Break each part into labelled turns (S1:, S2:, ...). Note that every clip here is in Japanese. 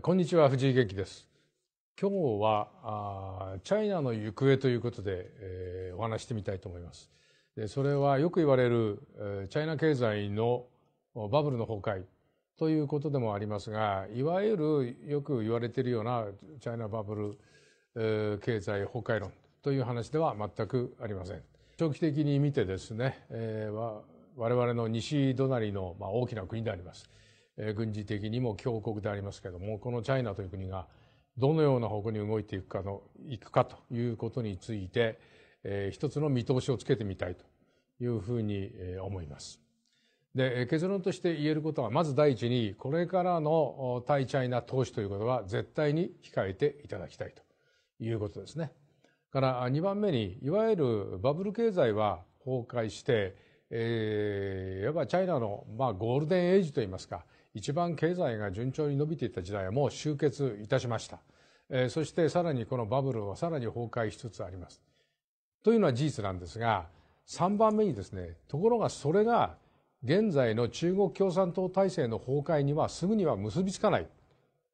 S1: こんにちは藤井元気です今日はあチャイナの行方ということで、えー、お話してみたいと思いますでそれはよく言われる、えー、チャイナ経済のバブルの崩壊ということでもありますがいわゆるよく言われているようなチャイナバブル、えー、経済崩壊論という話では全くありません長期的に見てですね、えー、我々の西隣の、まあ、大きな国であります軍事的にも強国でありますけれどもこのチャイナという国がどのような方向に動いていくかのいくかということについて、えー、一つの見通しをつけてみたいというふうに思います。で結論として言えることはまず第一にこれからの対チャイナ投資ということは絶対に控えていただきたいということですね。から二番目にいわゆるバブル経済は崩壊して、えー、いわばチャイナの、まあ、ゴールデンエイジといいますか一番経済が順調に伸びていた時代はもう終結いたしました。えー、そしてさらにこのバブルはさらに崩壊しつつあります。というのは事実なんですが、3番目にですね、ところがそれが現在の中国共産党体制の崩壊にはすぐには結びつかない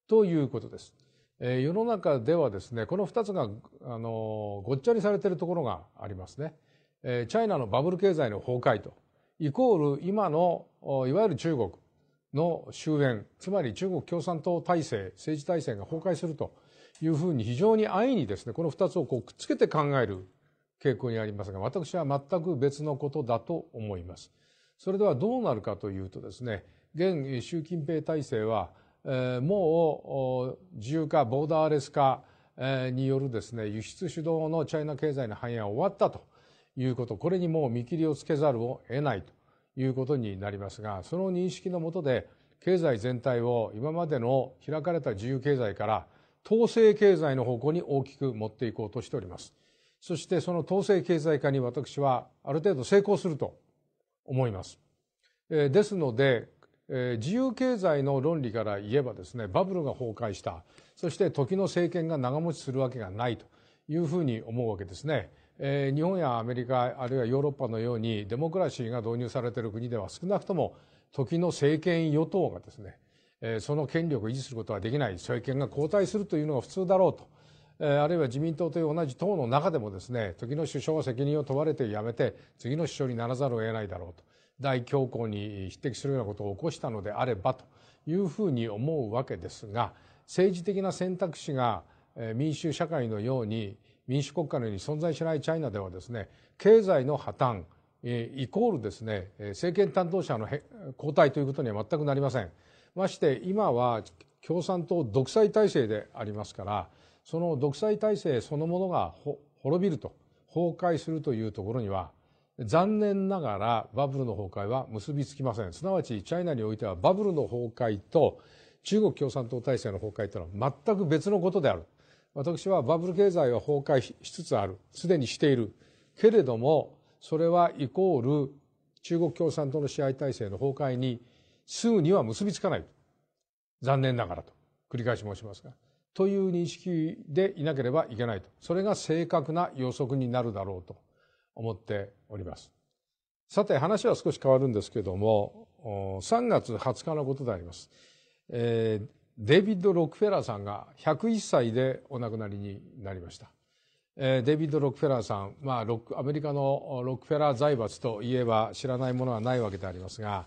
S1: ということです。えー、世の中ではですね、この2つが、あのー、ごっちゃにされているところがありますね。えー、チャイナのバブル経済の崩壊と、イコール今の、いわゆる中国、の終焉、つまり中国共産党体制、政治体制が崩壊するというふうに非常に安易にですね、この2つをこうくっつけて考える傾向にありますが、私は全く別のことだと思います。それではどうなるかというとですね、現習近平体制は、えー、もう自由化、ボーダーレス化、えー、によるですね、輸出主導のチャイナ経済の繁栄は終わったということ、これにもう見切りをつけざるを得ないと。いうことになりますが、その認識のもとで、経済全体を今までの開かれた自由経済から統制経済の方向に大きく持っていこうとしております。そしてその統制経済化に私はある程度成功すると思います。ですので、自由経済の論理から言えばですね、バブルが崩壊した、そして時の政権が長持ちするわけがないというふうに思うわけですね。えー、日本やアメリカあるいはヨーロッパのようにデモクラシーが導入されている国では少なくとも時の政権与党がですね、えー、その権力を維持することはできない政権が交代するというのが普通だろうと、えー、あるいは自民党という同じ党の中でもですね時の首相は責任を問われてやめて次の首相にならざるを得ないだろうと大恐慌に匹敵するようなことを起こしたのであればというふうに思うわけですが政治的な選択肢が民衆社会のように民主国家のように存在しないチャイナではですね経済の破綻イコールですね政権担当者の交代ということには全くなりませんまして今は共産党独裁体制でありますからその独裁体制そのものが滅びると崩壊するというところには残念ながらバブルの崩壊は結びつきませんすなわちチャイナにおいてはバブルの崩壊と中国共産党体制の崩壊というのは全く別のことである私はバブル経済は崩壊しつつあるすでにしているけれどもそれはイコール中国共産党の支配体制の崩壊にすぐには結びつかない残念ながらと繰り返し申しますがという認識でいなければいけないとそれが正確な予測になるだろうと思っておりますさて話は少し変わるんですけども3月20日のことであります、えー、デイビッド・ロックフェラーさんが101歳でお亡くなりになりました。デイビッド・ロックフェラーさん、まあ、ロックアメリカのロックフェラー財閥といえば知らないものはないわけでありますが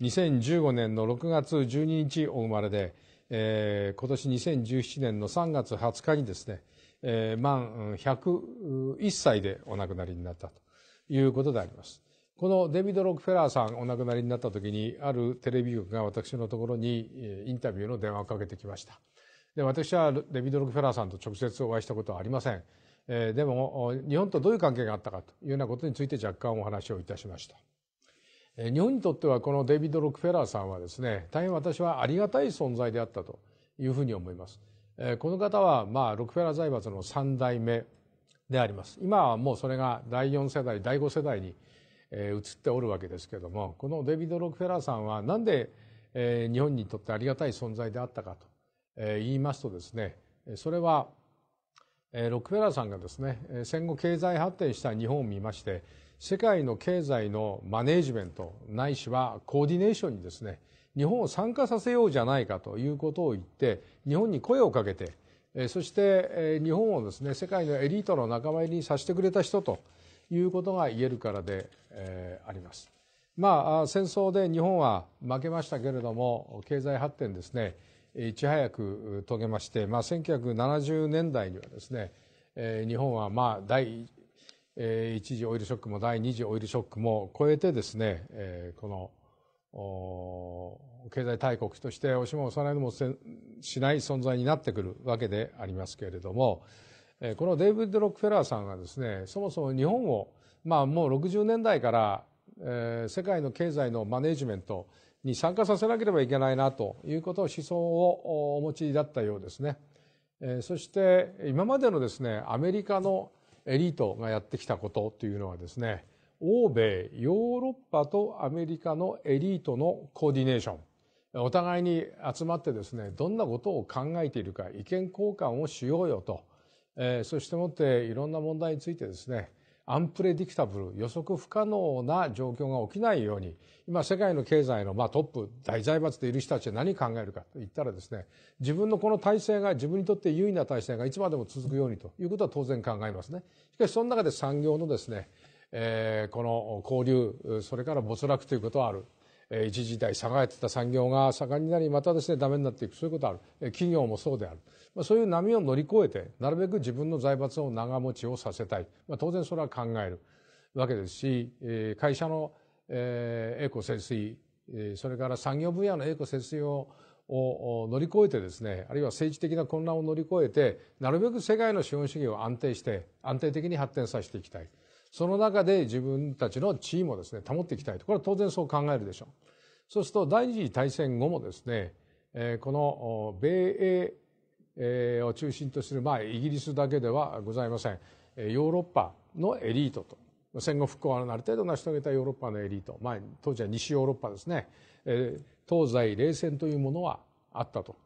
S1: 2015年の6月12日お生まれで、えー、今年2017年の3月20日にですね、えー、満101歳でお亡くなりになったということであります。このデビッド・ロックフェラーさんお亡くなりになった時にあるテレビ局が私のところにインタビューの電話をかけてきましたで私はデビッド・ロックフェラーさんと直接お会いしたことはありません、えー、でも日本とどういう関係があったかというようなことについて若干お話をいたしました日本にとってはこのデビッド・ロックフェラーさんはですね大変私はありがたい存在であったというふうに思いますこの方はまあロックフェラー財閥の3代目であります今はもうそれが第4世代第5世代にえっておるわけですけどもこのデビッド・ロックフェラーさんは何で、え日本にとってありがたい存在であったかと、え言いますとですねそれは、えロックフェラーさんがですね戦後経済発展した日本を見まして世界の経済のマネージメントないしはコーディネーションにですね日本を参加させようじゃないかということを言って日本に声をかけてそして日本をですね世界のエリートの仲間入りにさせてくれた人ということが言えるからで、えー、あります。まあ、戦争で日本は負けましたけれども、経済発展ですね、いち早く遂げまして、まあ、1970年代にはですね、えー、日本はまあ第1次オイルショックも第2次オイルショックも超えてですね、えー、この経済大国として押しも押さないのもしない存在になってくるわけでありますけれども、このデイビッド・ロックフェラーさんがですねそもそも日本を、まあ、もう60年代から、えー、世界の経済のマネジメントに参加させなければいけないなということを思想をお持ちだったようですね、えー、そして今までのですねアメリカのエリートがやってきたことというのはですね欧米ヨーロッパとアメリカのエリートのコーディネーションお互いに集まってですねどんなことを考えているか意見交換をしようよとえー、そしてもっていろんな問題についてですねアンプレディクタブル予測不可能な状況が起きないように今世界の経済の、まあ、トップ大財閥でいる人たちは何考えるかといったらですね自分のこの体制が自分にとって優位な体制がいつまでも続くようにということは当然考えますね。しかしその中で産業のですね、えー、この交流それから没落ということはある。一時代栄えてた産業が盛んになりまたですねダメになっていくそういうことある企業もそうである、まそういう波を乗り越えてなるべく自分の財閥を長持ちをさせたい、まあ、当然それは考えるわけですし、え会社の、えー、栄光節水、それから産業分野の栄光節水をを乗り越えてですねあるいは政治的な混乱を乗り越えてなるべく世界の資本主義を安定して安定的に発展させていきたい。その中で自分たちの地位もですね、保っていきたいと。これは当然そう考えるでしょう。そうすると第二次大戦後もですね、この米英を中心とする、まあ、イギリスだけではございません。ヨーロッパのエリートと。戦後復興はある程度成し遂げたヨーロッパのエリート。まあ、当時は西ヨーロッパですね。東西冷戦というものはあったと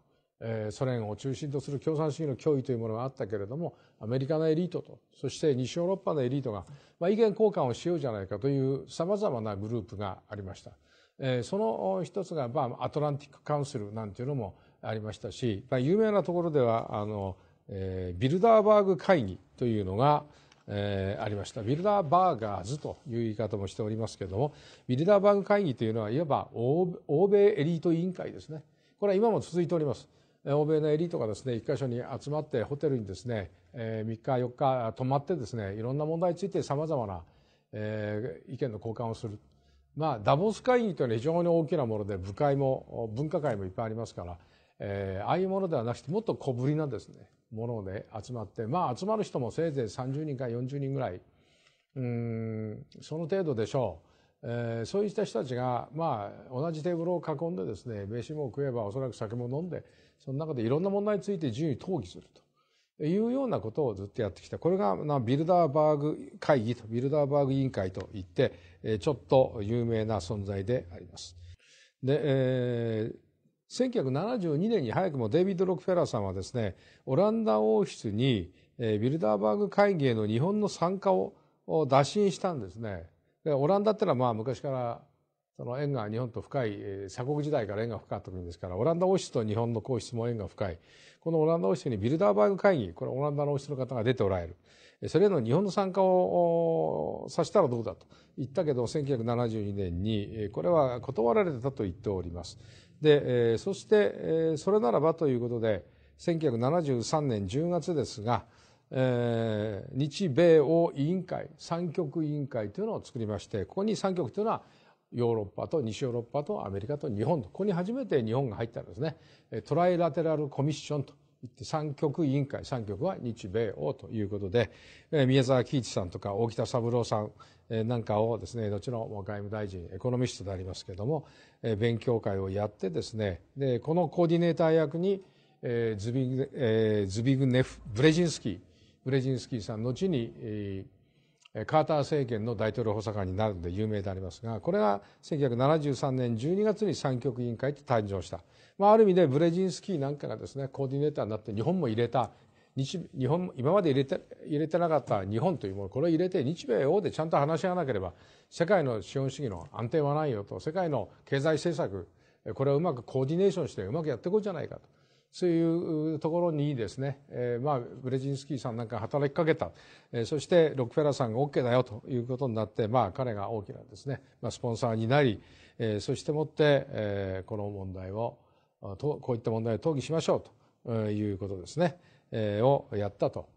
S1: えソ連を中心とする共産主義の脅威というものがあったけれども、アメリカのエリートと、そして西ヨーロッパのエリートが、まあ、意見交換をしようじゃないかというさまざまなグループがありました。えその一つが、まあ、アトランティックカウンセルなんていうのもありましたし、まあ、有名なところでは、あの、えー、ビルダーバーグ会議というのが、えー、ありました。ビルダーバーガーズという言い方もしておりますけれども、ビルダーバーグ会議というのは、いわば欧米エリート委員会ですね。これは今も続いております。欧米のエリートがですね、一箇所に集まってホテルにですね、3日4日泊まってですね、いろんな問題についてさまざまな意見の交換をする。まあ、ダボス会議というのは非常に大きなもので、部会も、分科会もいっぱいありますから、ああいうものではなくて、もっと小ぶりなですね、もので集まって、まあ、集まる人もせいぜい30人から40人ぐらい、うん、その程度でしょう。えー、そういった人たちが、まあ、同じテーブルを囲んでですね、飯も食えばおそらく酒も飲んで、その中でいろんな問題について自由に討議するというようなことをずっとやってきた。これがビルダーバーグ会議と、ビルダーバーグ委員会といって、ちょっと有名な存在であります。で、えー1972年に早くもデイビッド・ロックフェラーさんはですね、オランダ王室に、えビルダーバーグ会議への日本の参加を打診したんですね。でオランダってのはまあ昔からその縁が日本と深い、鎖国時代から縁が深かった国ですから、オランダ王室と日本の皇室も縁が深い。このオランダ王室にビルダーバーグ会議、これオランダの王室の方が出ておられる。それへの日本の参加をさせたらどうだと言ったけど、1972年に、これは断られたと言っております。で、えそして、えそれならばということで、1973年10月ですが、えー、日米欧委員会、三極委員会というのを作りまして、ここに三極というのは、ヨーロッパと西ヨーロッパとアメリカと日本とここに初めて日本が入ったんですねトライラテラルコミッションといって三極委員会三極は日米欧ということで宮沢喜一さんとか大北三郎さんなんかをですね後の外務大臣エコノミストでありますけども勉強会をやってですねでこのコーディネーター役にズビグネフブレジンスキーブレジンスキーさん後にカーター政権の大統領補佐官になるので有名でありますがこれが1973年12月に三極委員会って誕生した、まあ、ある意味でブレジンスキーなんかがですねコーディネーターになって日本も入れた日本今まで入れて入れてなかった日本というものこれを入れて日米欧でちゃんと話し合わなければ世界の資本主義の安定はないよと世界の経済政策これをうまくコーディネーションしてうまくやっていこうじゃないかとそういうところにですね、えー、まあ、ブレジンスキーさんなんか働きかけた、えー、そしてロックフェラーさんが OK だよということになって、まあ、彼が大きなですね、まあ、スポンサーになり、えー、そしてもって、えー、この問題を、とこういった問題を討議しましょうということですね、えー、をやったと。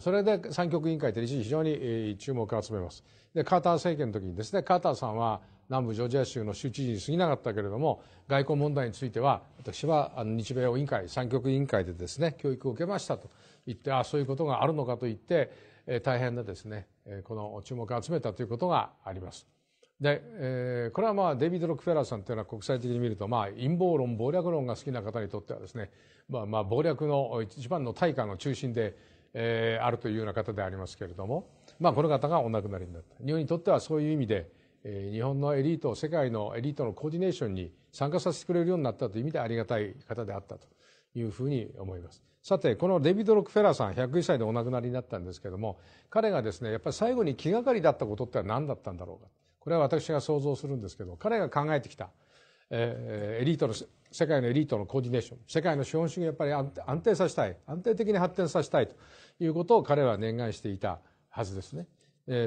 S1: それで三極委員会って一時非常に注目を集めます。で、カーター政権の時にですね、カーターさんは、南部ジョージア州の州知事に過ぎなかったけれども外交問題については私は日米委員会三極委員会でですね教育を受けましたと言ってああそういうことがあるのかと言って大変なですねこの注目を集めたということがあります。で、えこれはまあデイビッド・ロックフェラーさんというのは国際的に見るとまあ陰謀論謀略論が好きな方にとってはですね、まあ、まあ謀略の一番の対価の中心で、えあるというような方でありますけれども、まあ、この方がお亡くなりになった日本にとってはそういう意味で日本のエリート、世界のエリートのコーディネーションに参加させてくれるようになったという意味でありがたい方であったというふうに思います。さて、このデビッド・ロックフェラーさん、101歳でお亡くなりになったんですけども、彼がですね、やっぱり最後に気がかりだったことって何だったんだろうか。これは私が想像するんですけど、彼が考えてきた、えー、エリートの、世界のエリートのコーディネーション、世界の資本主義をやっぱり安定させたい、安定的に発展させたいということを彼は念願していたはずですね。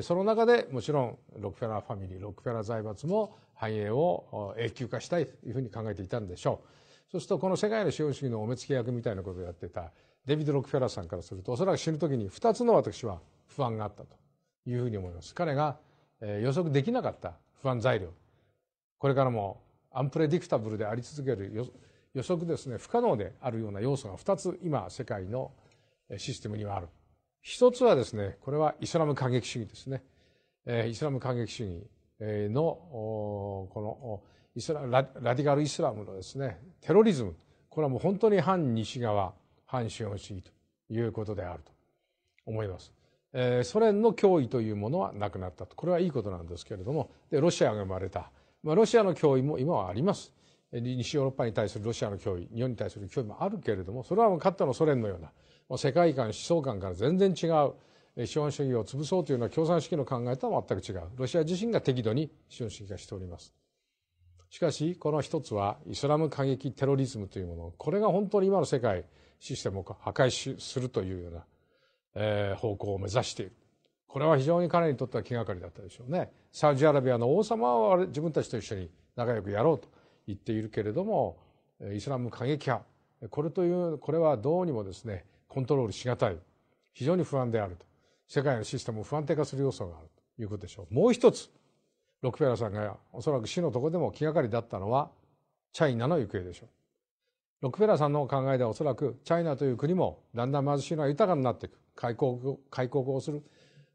S1: その中でもちろんロックフェラーファミリーロックフェラー財閥も繁栄を永久化したいというふうに考えていたんでしょうそうするとこの世界の資本主義のお目付け役みたいなことをやっていたデビッド・ロックフェラーさんからするとおそらく死ぬ時に2つの私は不安があったというふうに思います彼が予測できなかった不安材料これからもアンプレディクタブルであり続ける予測ですね不可能であるような要素が2つ今世界のシステムにはある一つはですね、これはイスラム過激主義ですね。イスラム過激主義の、このイスララディカルイスラムのですね、テロリズム。これはもう本当に反西側、反資本主義ということであると思います。ソ連の脅威というものはなくなったと。これはいいことなんですけれども、でロシアが生まれた。まあ、ロシアの脅威も今はあります。西ヨーロッパに対するロシアの脅威日本に対する脅威もあるけれどもそれはかつてのソ連のようなもう世界観思想観から全然違う資本主義を潰そうというような共産主義の考えとは全く違うロシア自身が適度に資本主義化しておりますしかしこの一つはイスラム過激テロリズムというものこれが本当に今の世界システムを破壊するというような、えー、方向を目指しているこれは非常に彼にとっては気がかりだったでしょうねサウジアラビアの王様は自分たちと一緒に仲良くやろうと言っているけれどもイスラム過激派これというこれはどうにもですねコントロールしがたい非常に不安であると世界のシステムを不安定化する要素があるということでしょうもう一つロックフェラーさんがおそらく死のとこでも気がかりだったのはチャイナの行方でしょうロックフェラーさんの考えではおそらくチャイナという国もだんだん貧しいのは豊かになっていく開国開国をする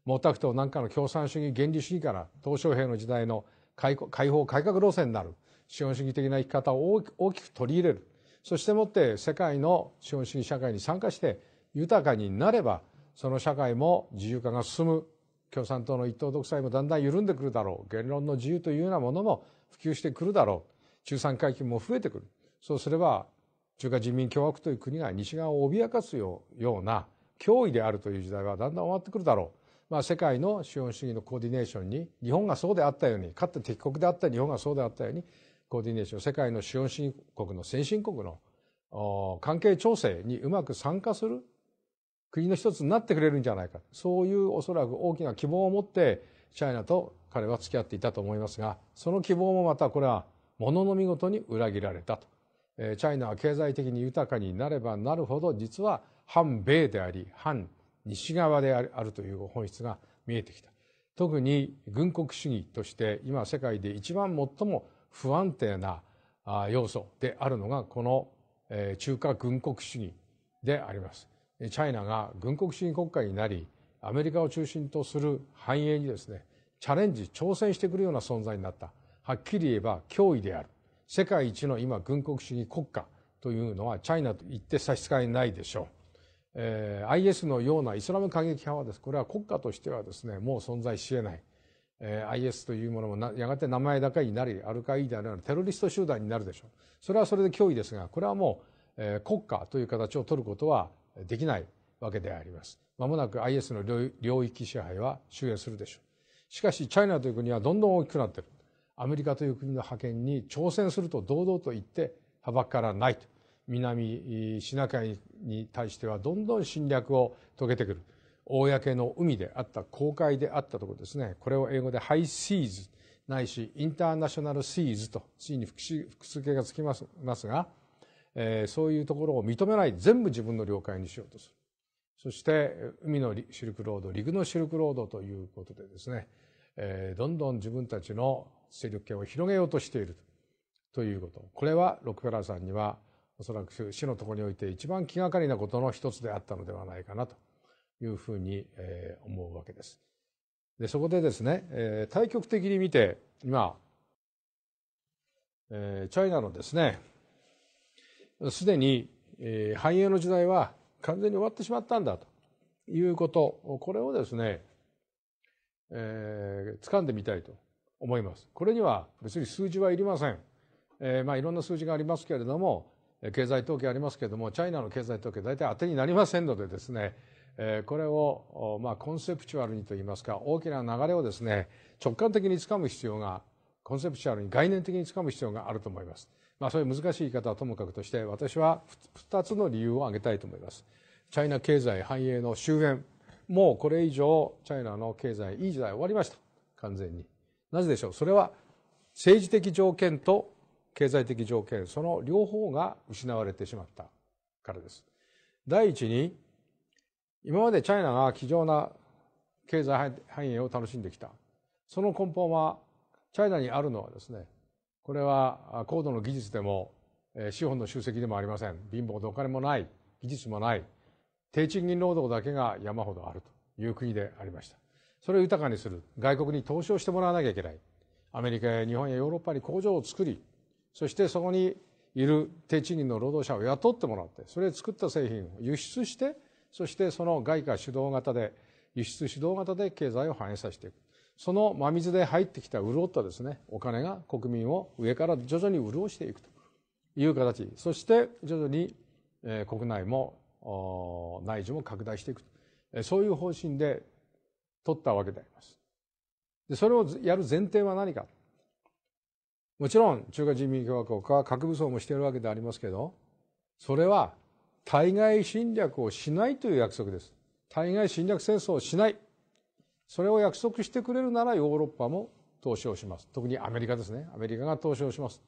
S1: 毛沢東なんかの共産主義原理主義から鄧小平の時代の開放改革路線になる資本主義的な生き方を大きく取り入れるそしてもって世界の資本主義社会に参加して豊かになればその社会も自由化が進む共産党の一党独裁もだんだん緩んでくるだろう言論の自由というようなものも普及してくるだろう中産階級も増えてくるそうすれば中華人民共和国という国が西側を脅かすような脅威であるという時代はだんだん終わってくるだろうまあ、世界の資本主義のコーディネーションに日本がそうであったようにかつて敵国であった日本がそうであったようにコーディネーション、世界の資本新国の先進国の関係調整にうまく参加する国の一つになってくれるんじゃないか。そういうおそらく大きな希望を持って、チャイナと彼は付き合っていたと思いますが、その希望もまたこれはものの見事に裏切られたと。チャイナは経済的に豊かになればなるほど、実は反米であり、反西側であるという本質が見えてきた。特に軍国主義として今世界で一番最も不安定な要素であるのがこの中華軍国主義であります。チャイナが軍国主義国家になりアメリカを中心とする繁栄にですねチャレンジ挑戦してくるような存在になったはっきり言えば脅威である世界一の今軍国主義国家というのはチャイナと言って差し支えないでしょう。えー、IS のようなイスラム過激派はですこれは国家としてはですねもう存在しえないえ IS というものもやがて名前高いになりアルカイダのようなテロリスト集団になるでしょうそれはそれで脅威ですがこれはもう、え国家という形を取ることはできないわけでありますまもなく IS の領域支配は終焉するでしょうしかしチャイナという国はどんどん大きくなっているアメリカという国の覇権に挑戦すると堂々と言ってはばからないと南シナ海に対してはどんどん侵略を遂げてくる公の海であった公海であったところですねこれを英語でハイシーズないしインターナショナルシーズとついに複数形がつきますが、えー、そういうところを認めない全部自分の領海にしようとするそして海のシルクロード陸のシルクロードということでですね、えー、どんどん自分たちの勢力圏を広げようとしているということこれはロックフェラーさんにはおそらく死のとこにおいて一番気がかりなことの一つであったのではないかなというふうに、え思うわけです。でそこでですね、えー、対極的に見て今、えー、チャイナのですねすでに、えー、繁栄の時代は完全に終わってしまったんだということこれをですね、えー、掴んでみたいと思います。これには別に数字はいりません。えー、まあいろんな数字がありますけれども経済統計ありますけれどもチャイナの経済統計大体当てになりませんのでですねえこれを、まあ、コンセプチュアルにといいますか大きな流れをですね直感的につかむ必要がコンセプチュアルに概念的につかむ必要があると思います。まあ、そういう難しい言い方はともかくとして私は2つの理由を挙げたいと思います。チャイナ経済繁栄の終焉もうこれ以上チャイナの経済いい時代終わりました完全に。なぜでしょうそれは政治的条件と経済的条件その両方が失われてしまったからです。第一に今までチャイナが貴重な経済繁栄を楽しんできたその根本はチャイナにあるのはですねこれは高度の技術でも資本の集積でもありません貧乏でお金もない技術もない低賃金労働だけが山ほどあるという国でありましたそれを豊かにする外国に投資をしてもらわなきゃいけないアメリカや日本やヨーロッパに工場を作りそしてそこにいる低賃金の労働者を雇ってもらってそれで作った製品を輸出してそしてその外貨主導型で、輸出主導型で経済を反映させていく。その真水で入ってきた潤ったですね、お金が国民を上から徐々に潤していくという形。そして徐々に国内も内需も拡大していく。そういう方針で取ったわけであります。でそれをやる前提は何か。もちろん中華人民共和国は核武装もしているわけでありますけど、それは対外侵略をしないという約束です。対外侵略戦争をしない。それを約束してくれるならヨーロッパも投資をします。特にアメリカですね。アメリカが投資をします。やっ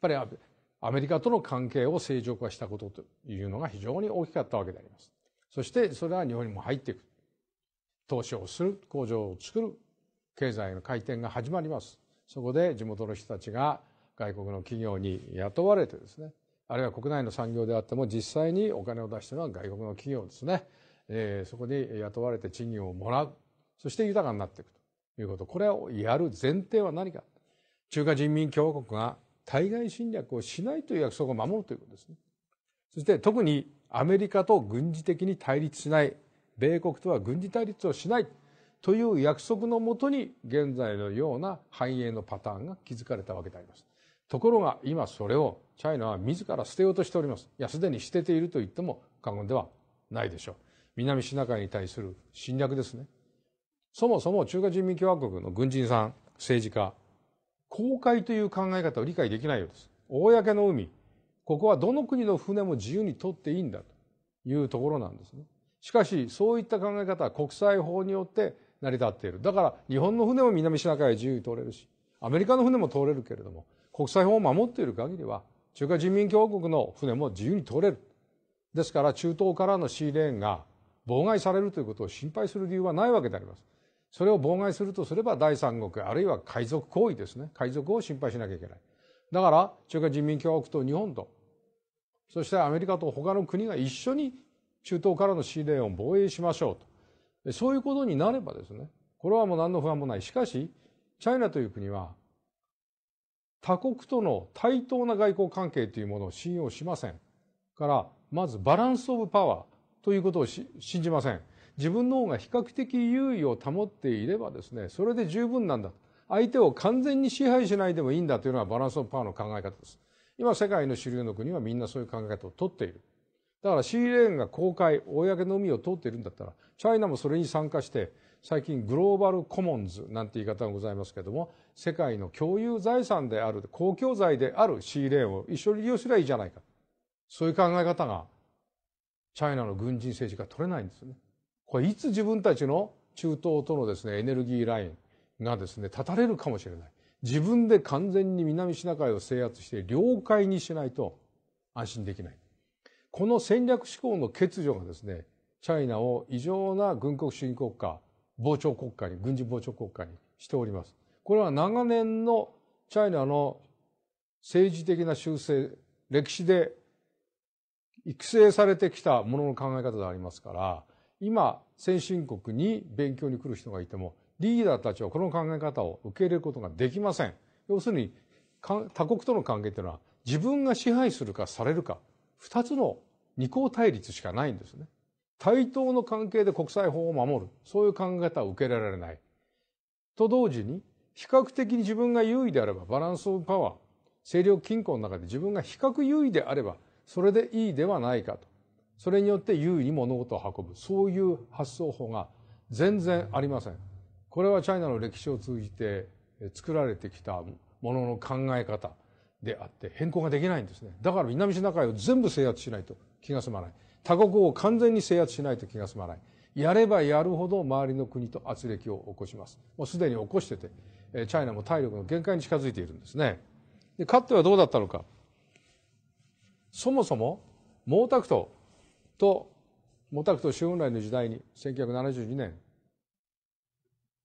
S1: ぱりアメリカとの関係を正常化したことというのが非常に大きかったわけであります。そしてそれは日本にも入っていく。投資をする、工場を作る、経済の回転が始まります。そこで地元の人たちが外国の企業に雇われてですね、あるいは国内の産業であっても実際にお金を出してるのは外国の企業ですね、えー、そこに雇われて賃金をもらうそして豊かになっていくということこれをやる前提は何か中華人民共和国が対外侵略をしないという約束を守るということですねそして特にアメリカと軍事的に対立しない米国とは軍事対立をしないという約束のもとに現在のような繁栄のパターンが築かれたわけであります。ところが今それをチャイナは自ら捨てようとしております。いや、すでに捨てていると言っても過言ではないでしょう。南シナ海に対する侵略ですね。そもそも中華人民共和国の軍人さん、政治家、公海という考え方を理解できないようです。公の海、ここはどの国の船も自由に取っていいんだというところなんですね。しかし、そういった考え方は国際法によって成り立っている。だから、日本の船も南シナ海は自由に通れるし、アメリカの船も通れるけれども、国際法を守っている限りは中華人民共和国の船も自由に通れるですから中東からのシーレーンが妨害されるということを心配する理由はないわけでありますそれを妨害するとすれば第三国あるいは海賊行為ですね海賊を心配しなきゃいけないだから中華人民共和国と日本とそしてアメリカと他の国が一緒に中東からのシーレーンを防衛しましょうとそういうことになればですねこれはもう何の不安もないしかしチャイナという国は他国との対等な外交関係というものを信用しませんからまずバランス・オブ・パワーということを信じません自分の方が比較的優位を保っていればですねそれで十分なんだ相手を完全に支配しないでもいいんだというのはバランス・オブ・パワーの考え方です今世界の主流の国はみんなそういう考え方をとっているだからシーレーンが公開公の海を通っているんだったらチャイナもそれに参加して最近グローバルコモンズなんて言い方がございますけども世界の共有財産である公共財であるシーレーンを一緒に利用すればいいじゃないかそういう考え方がチャイナの軍人政治家取れないんですね。これいつ自分たちの中東とのですねエネルギーラインがですね断たれるかもしれない自分で完全に南シナ海を制圧して領海にしないと安心できないこの戦略志向の欠如がですねチャイナを異常な軍国主義国家傍聴国家に、軍事傍聴国家にしております。これは長年のチャイナの政治的な修正、歴史で育成されてきたものの考え方でありますから、今、先進国に勉強に来る人がいても、リーダーたちはこの考え方を受け入れることができません。要するに、他国との関係というのは、自分が支配するかされるか、二つの二項対立しかないんですね。対等の関係で国際法を守るそういう考え方は受けられない。と同時に比較的に自分が優位であればバランス・オブ・パワー勢力均衡の中で自分が比較優位であればそれでいいではないかとそれによって優位に物事を運ぶそういう発想法が全然ありませんこれはチャイナの歴史を通じて作られてきたものの考え方であって変更ができないんですねだから南シナ海を全部制圧しないと気が済まない他国を完全に制圧しないと気が済まない。やればやるほど周りの国と圧力を起こします。もうすでに起こしてて、チャイナも体力の限界に近づいているんですね。で、かってはどうだったのか。そもそも毛沢東と毛沢東周恩来の時代に1972年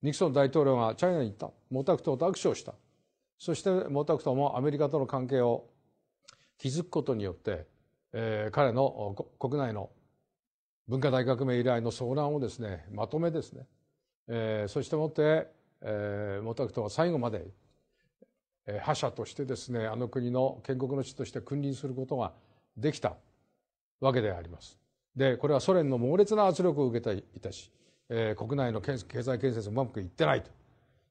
S1: ニクソン大統領がチャイナに行った毛沢東と握手をしたそして毛沢東もアメリカとの関係を築くことによってえー、彼の国内の文化大革命以来の騒乱をですねまとめですね、えー、そしてもって、えー、毛沢東は最後まで、えー、覇者としてですねあの国の建国の地として君臨することができたわけであります。でこれはソ連の猛烈な圧力を受けていたし、えー、国内の経済建設うまくいってないと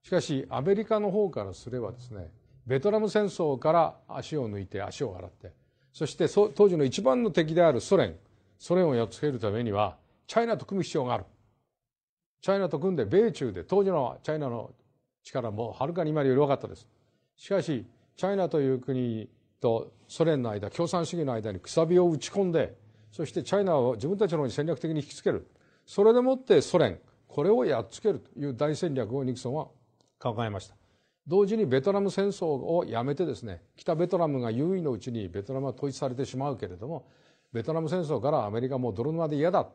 S1: しかしアメリカの方からすればですねベトナム戦争から足を抜いて足を洗ってそして当時の一番の敵であるソ連ソ連をやっつけるためにはチャイナと組む必要があるチャイナと組んで米中で当時のチャイナの力もはるかに今より弱かったですしかしチャイナという国とソ連の間共産主義の間にくさびを打ち込んでそしてチャイナを自分たちの方に戦略的に引きつけるそれでもってソ連これをやっつけるという大戦略をニクソンは考えました同時にベトナム戦争をやめてですね北ベトナムが優位のうちにベトナムは統一されてしまうけれどもベトナム戦争からアメリカもう泥沼で嫌だ、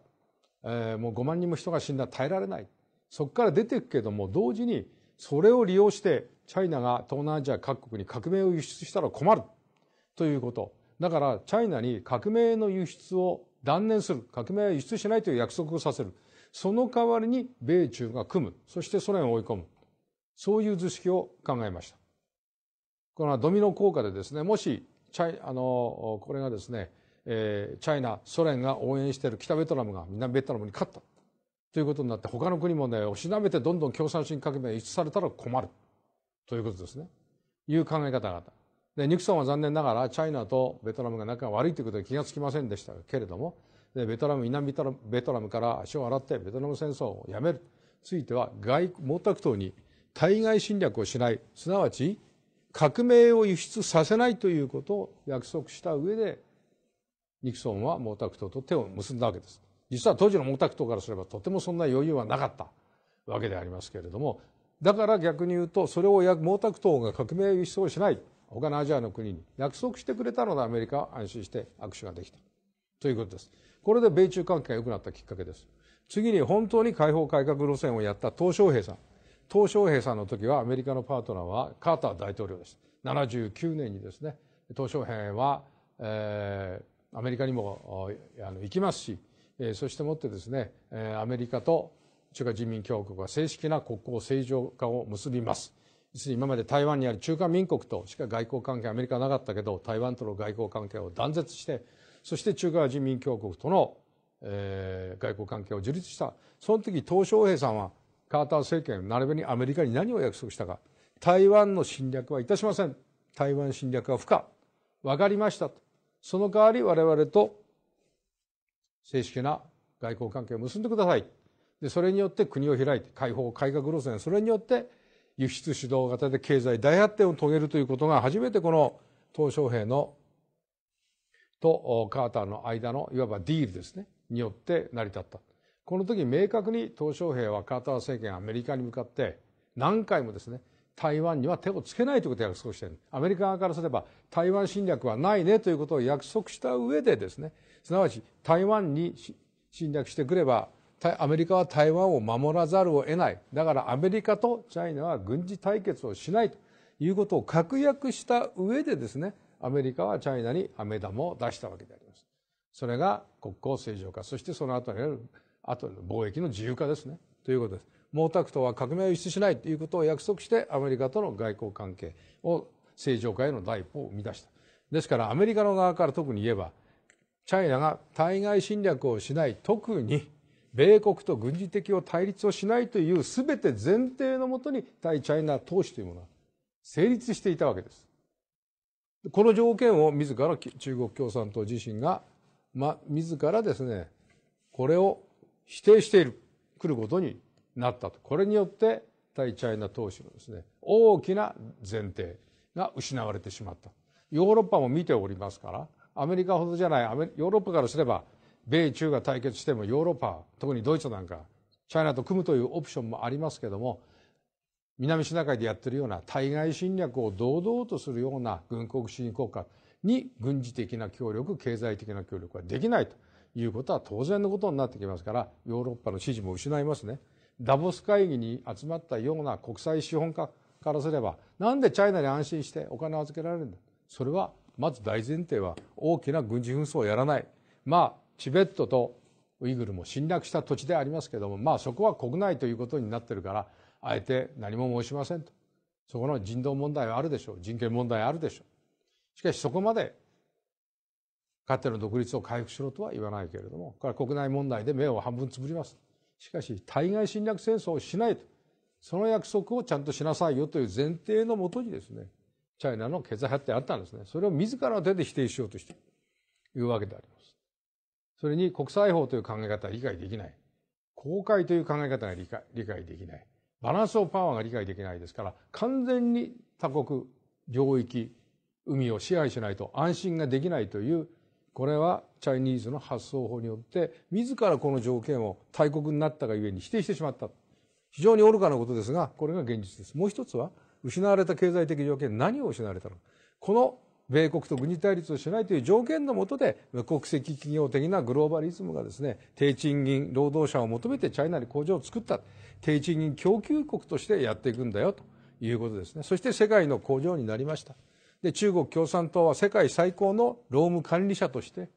S1: えー、もう5万人も人が死んだ耐えられないそこから出ていくけども同時にそれを利用してチャイナが東南アジア各国に革命を輸出したら困るということだからチャイナに革命の輸出を断念する革命は輸出しないという約束をさせるその代わりに米中が組むそしてソ連を追い込むそういう図式を考えました。このドミノ効果でですね、もし、チャイ、あの、これがですね、えー、チャイナ、ソ連が応援している北ベトナムが南ベトナムに勝った。ということになって、他の国もね、おしなべてどんどん共産主義革命が移されたら困る。ということですね。いう考え方があった。で、ニクソンは残念ながら、チャイナとベトナムが仲が悪いということに気がつきませんでしたけれども、でベトナム、南ベトナムから足を洗って、ベトナム戦争をやめる。ついては外、毛沢東に対外侵略をしないすなわち革命を輸出させないということを約束した上でニクソンは毛沢東と手を結んだわけです。実は当時の毛沢東からすればとてもそんな余裕はなかったわけでありますけれどもだから逆に言うとそれを毛沢東が革命輸出をしない他のアジアの国に約束してくれたのでアメリカは安心して握手ができたということです。これで米中関係が良くなったきっかけです。次に本当に解放改革路線をやった鄧小平さん鄧小平さんの時はアメリカのパートナーはカーター大統領です79年にですね鄧小平は、えー、アメリカにもあの行きますし、えー、そしてもってですねアメリカと中華人民共和国は正式な国交正常化を結びます今まで台湾にある中華民国としか外交関係アメリカはなかったけど台湾との外交関係を断絶してそして中華人民共和国との、えー、外交関係を樹立したその時鄧小平さんはカーター政権並べにアメリカに何を約束したか台湾の侵略はいたしません台湾侵略は不可分かりましたとその代わり我々と正式な外交関係を結んでくださいでそれによって国を開いて解放改革路線それによって輸出主導型で経済大発展を遂げるということが初めてこの鄧小平のとカーターの間のいわばディールですねによって成り立ったこの時明確に鄧小平はカーター政権アメリカに向かって何回もですね台湾には手をつけないということを約束しているアメリカ側からすれば台湾侵略はないねということを約束した上でですねすなわち台湾に侵略してくればアメリカは台湾を守らざるを得ないだからアメリカとチャイナは軍事対決をしないということを確約した上でですねアメリカはチャイナに飴玉を出したわけであります。それが国交正常化そしてその後にあるあと貿易の自由化ですね。ということです。毛沢東は革命を輸出しないということを約束してアメリカとの外交関係を正常化への第一歩を生み出した。ですからアメリカの側から特に言えばチャイナが対外侵略をしない特に米国と軍事的を対立をしないという全て前提のもとに対チャイナ投資というものは成立していたわけです。この条件を自ら中国共産党自身が、ま、自らですねこれを否定している、くることになったと。これによって、対チャイナ投資のですね、大きな前提が失われてしまった。ヨーロッパも見ておりますから、アメリカほどじゃない、ヨーロッパからすれば、米中が対決してもヨーロッパ、特にドイツなんか、チャイナと組むというオプションもありますけども、南シナ海でやってるような対外侵略を堂々とするような軍国主義国家に軍事的な協力、経済的な協力はできないと。いうことは当然のことになってきますからヨーロッパの支持も失いますね。ダボス会議に集まったような国際資本家からすればなんでチャイナに安心してお金を預けられるんだそれはまず大前提は大きな軍事紛争をやらないまあチベットとウイグルも侵略した土地でありますけどもまあそこは国内ということになってるからあえて何も申しませんとそこの人道問題はあるでしょう人権問題あるでしょうしかしそこまでかつての独立を回復しろとは言わないけれども、これは国内問題で目を半分つぶります。しかし、対外侵略戦争をしないと。その約束をちゃんとしなさいよという前提のもとにですね、チャイナの決済発展あったんですね。それを自ら手で否定しようとしているわけであります。それに国際法という考え方は理解できない。公開という考え方が理解理解できない。バランスオパワーが理解できないですから、完全に他国、領域、海を支配しないと安心ができないというこれはチャイニーズの発想法によって自らこの条件を大国になったがゆえに否定してしまった非常に愚かなことですがこれが現実ですもう一つは失われた経済的条件何を失われたのかこの米国と軍事対立をしないという条件のもとで国籍企業的なグローバリズムがですね低賃金労働者を求めてチャイナに工場を作った低賃金供給国としてやっていくんだよということですねそして世界の工場になりました。で中国共産党は世界最高の労務管理者として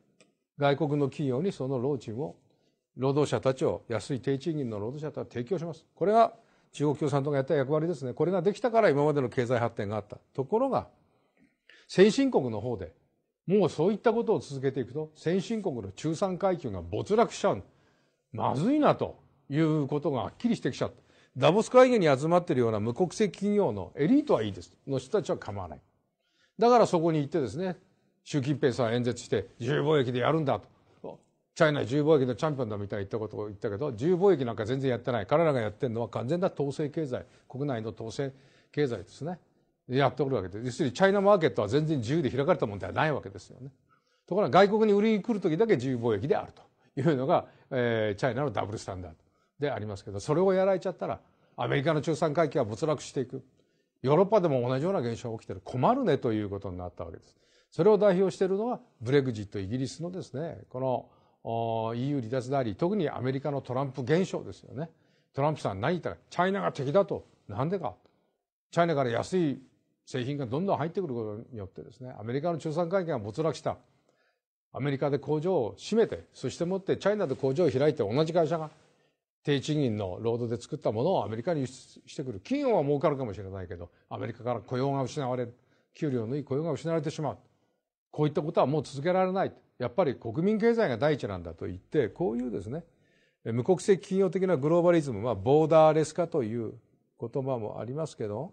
S1: 外国の企業にその労賃を労働者たちを安い低賃金の労働者たちを提供しますこれが中国共産党がやった役割ですねこれができたから今までの経済発展があったところが先進国の方でもうそういったことを続けていくと先進国の中産階級が没落しちゃうまずいなということがはっきりしてきちゃったダボス会議に集まっているような無国籍企業のエリートはいいですの人たちは構わないだからそこに行ってですね、習近平さん演説して、自由貿易でやるんだと。チャイナ自由貿易のチャンピオンだみたいな言ったことを言ったけど、自由貿易なんか全然やってない。彼らがやってるのは完全な統制経済、国内の統制経済ですね。やっておるわけで。要するにチャイナマーケットは全然自由で開かれたものではないわけですよね。ところが外国に売りに来る時だけ自由貿易であるというのが、えー、チャイナのダブルスタンダードでありますけど、それをやられちゃったら、アメリカの中産階級は没落していく。ヨーロッパでも同じような現象が起きてる。困るねということになったわけです。それを代表しているのはブレグジットイギリスのですね、この EU 離脱であり、特にアメリカのトランプ現象ですよね。トランプさん何言ったら、チャイナが敵だと。なんでか。チャイナから安い製品がどんどん入ってくることによってですね、アメリカの中産関係が没落した。アメリカで工場を閉めて、そしてもってチャイナで工場を開いて同じ会社が低賃金の労働で作ったものをアメリカに輸出してくる。企業は儲かるかもしれないけど、アメリカから雇用が失われる。給料のいい雇用が失われてしまう。こういったことはもう続けられない。やっぱり国民経済が第一なんだと言って、こういうですね、無国籍企業的なグローバリズムはボーダーレス化という言葉もありますけど、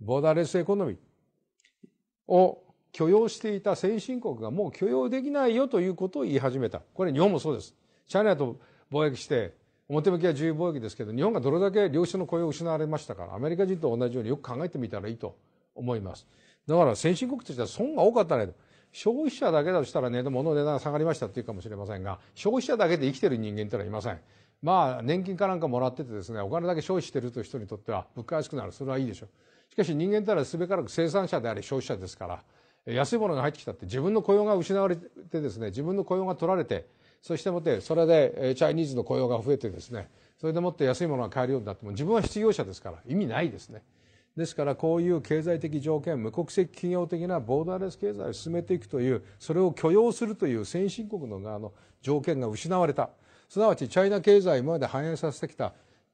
S1: ボーダーレスエコノミーを許容していた先進国がもう許容できないよということを言い始めた。これ日本もそうです。チャイナと貿易して表向きは自由貿易ですけど日本がどれだけ良質の雇用を失われましたからアメリカ人と同じようによく考えてみたらいいと思いますだから先進国としては損が多かったね消費者だけだとしたらね物の値段が下がりましたっていうかもしれませんが消費者だけで生きてる人間ってのはいませんまあ年金かなんかもらっててですねお金だけ消費してるという人にとっては物価安くなるそれはいいでしょうしかし人間ってのはすべからく生産者であり消費者ですから安いものが入ってきたって自分の雇用が失われてですね自分の雇用が取られてそしてもってそれでチャイニーズの雇用が増えてですねそれでもって安いものが買えるようになっても自分は失業者ですから意味ないですねですからこういう経済的条件無国籍企業的なボーダーレス経済を進めていくというそれを許容するという先進国の側の条件が失われたすなわちチャイナ経済今まで反映させてきた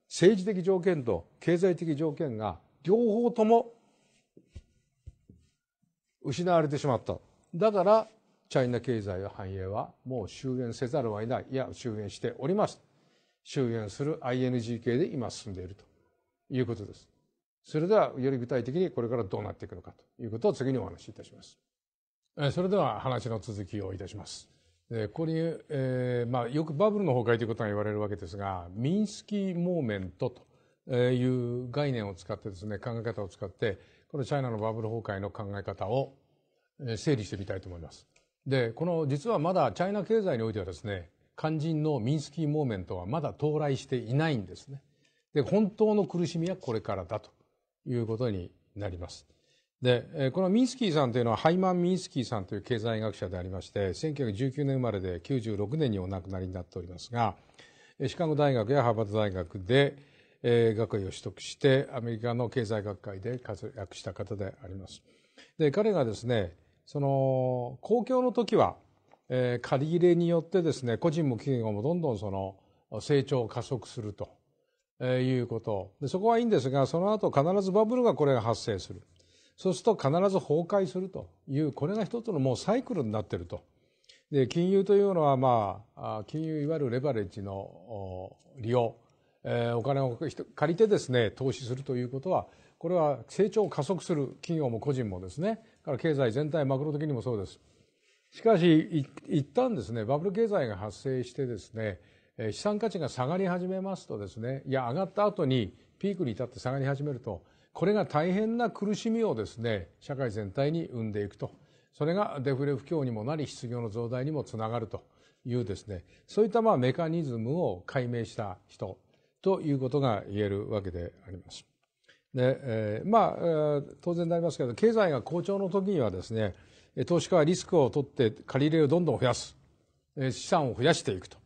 S1: 政治的条件と経済的条件が両方とも失われてしまっただからチャイナ経済の繁栄はもう終焉せざるを得ない、いや終焉しております。終焉する ING 系で今進んでいるということです。それではより具体的にこれからどうなっていくのかということを次にお話しいたします。それでは話の続きをいたします。ここに、えー、まあ、よくバブルの崩壊ということが言われるわけですが、ミンスキー・モーメントという概念を使ってですね、考え方を使って、このチャイナのバブル崩壊の考え方を整理してみたいと思います。で、この実はまだチャイナ経済においてはですね、肝心のミンスキーモーメントはまだ到来していないんですね。で、本当の苦しみはこれからだということになります。で、このミンスキーさんというのはハイマン・ミンスキーさんという経済学者でありまして、1919年生まれで96年にお亡くなりになっておりますが、シカゴ大学やハーバード大学で、え学位を取得してアメリカの経済学会で活躍した方であります。で彼がですねその公共の時は、えー、借り入れによってですね個人も企業もどんどんその成長を加速すると、えー、いうことでそこはいいんですがその後必ずバブルがこれが発生するそうすると必ず崩壊するというこれが一つのもうサイクルになってると。で金融というのは、まあ、金融いわゆるレバレッジの利用、えー、お金を借りてですね投資するということはこれは成長を加速する企業も個人もですねから経済全体、マクロ的にもそうです。しかし、一旦ですね、バブル経済が発生してですね、資産価値が下がり始めますとですね、いや、上がった後にピークに至って下がり始めると、これが大変な苦しみをですね、社会全体に生んでいくと。それがデフレ不況にもなり、失業の増大にもつながるというですね、そういったまあメカニズムを解明した人ということが言えるわけであります。ねえー、まあ、え当然になりますけど経済が好調の時にはですね投資家はリスクを取って借り入れをどんどん増やす、え資産を増やしていくと、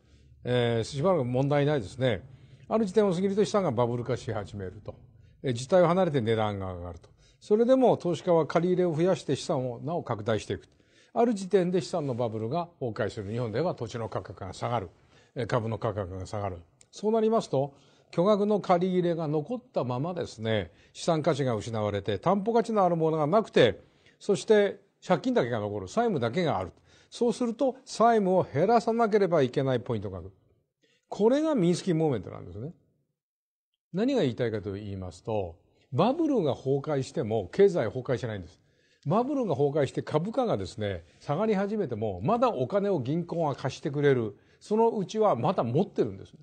S1: えー、しばらく問題ないですねある時点を過ぎると資産がバブル化し始めると、えー、自体を離れて値段が上がるとそれでも投資家は借り入れを増やして資産をなお拡大していくある時点で資産のバブルが崩壊する日本では土地の価格が下がる株の価格が下がるそうなりますと巨額の借り入れが残ったままですね、資産価値が失われて、担保価値のあるものがなくて、そして借金だけが残る、債務だけがある。そうすると、債務を減らさなければいけないポイントがある。これがミンスキーモーメントなんですね。何が言いたいかと言いますと、バブルが崩壊しても経済崩壊しないんです。バブルが崩壊して株価がですね、下がり始めても、まだお金を銀行が貸してくれる。そのうちはまだ持ってるんです、ね。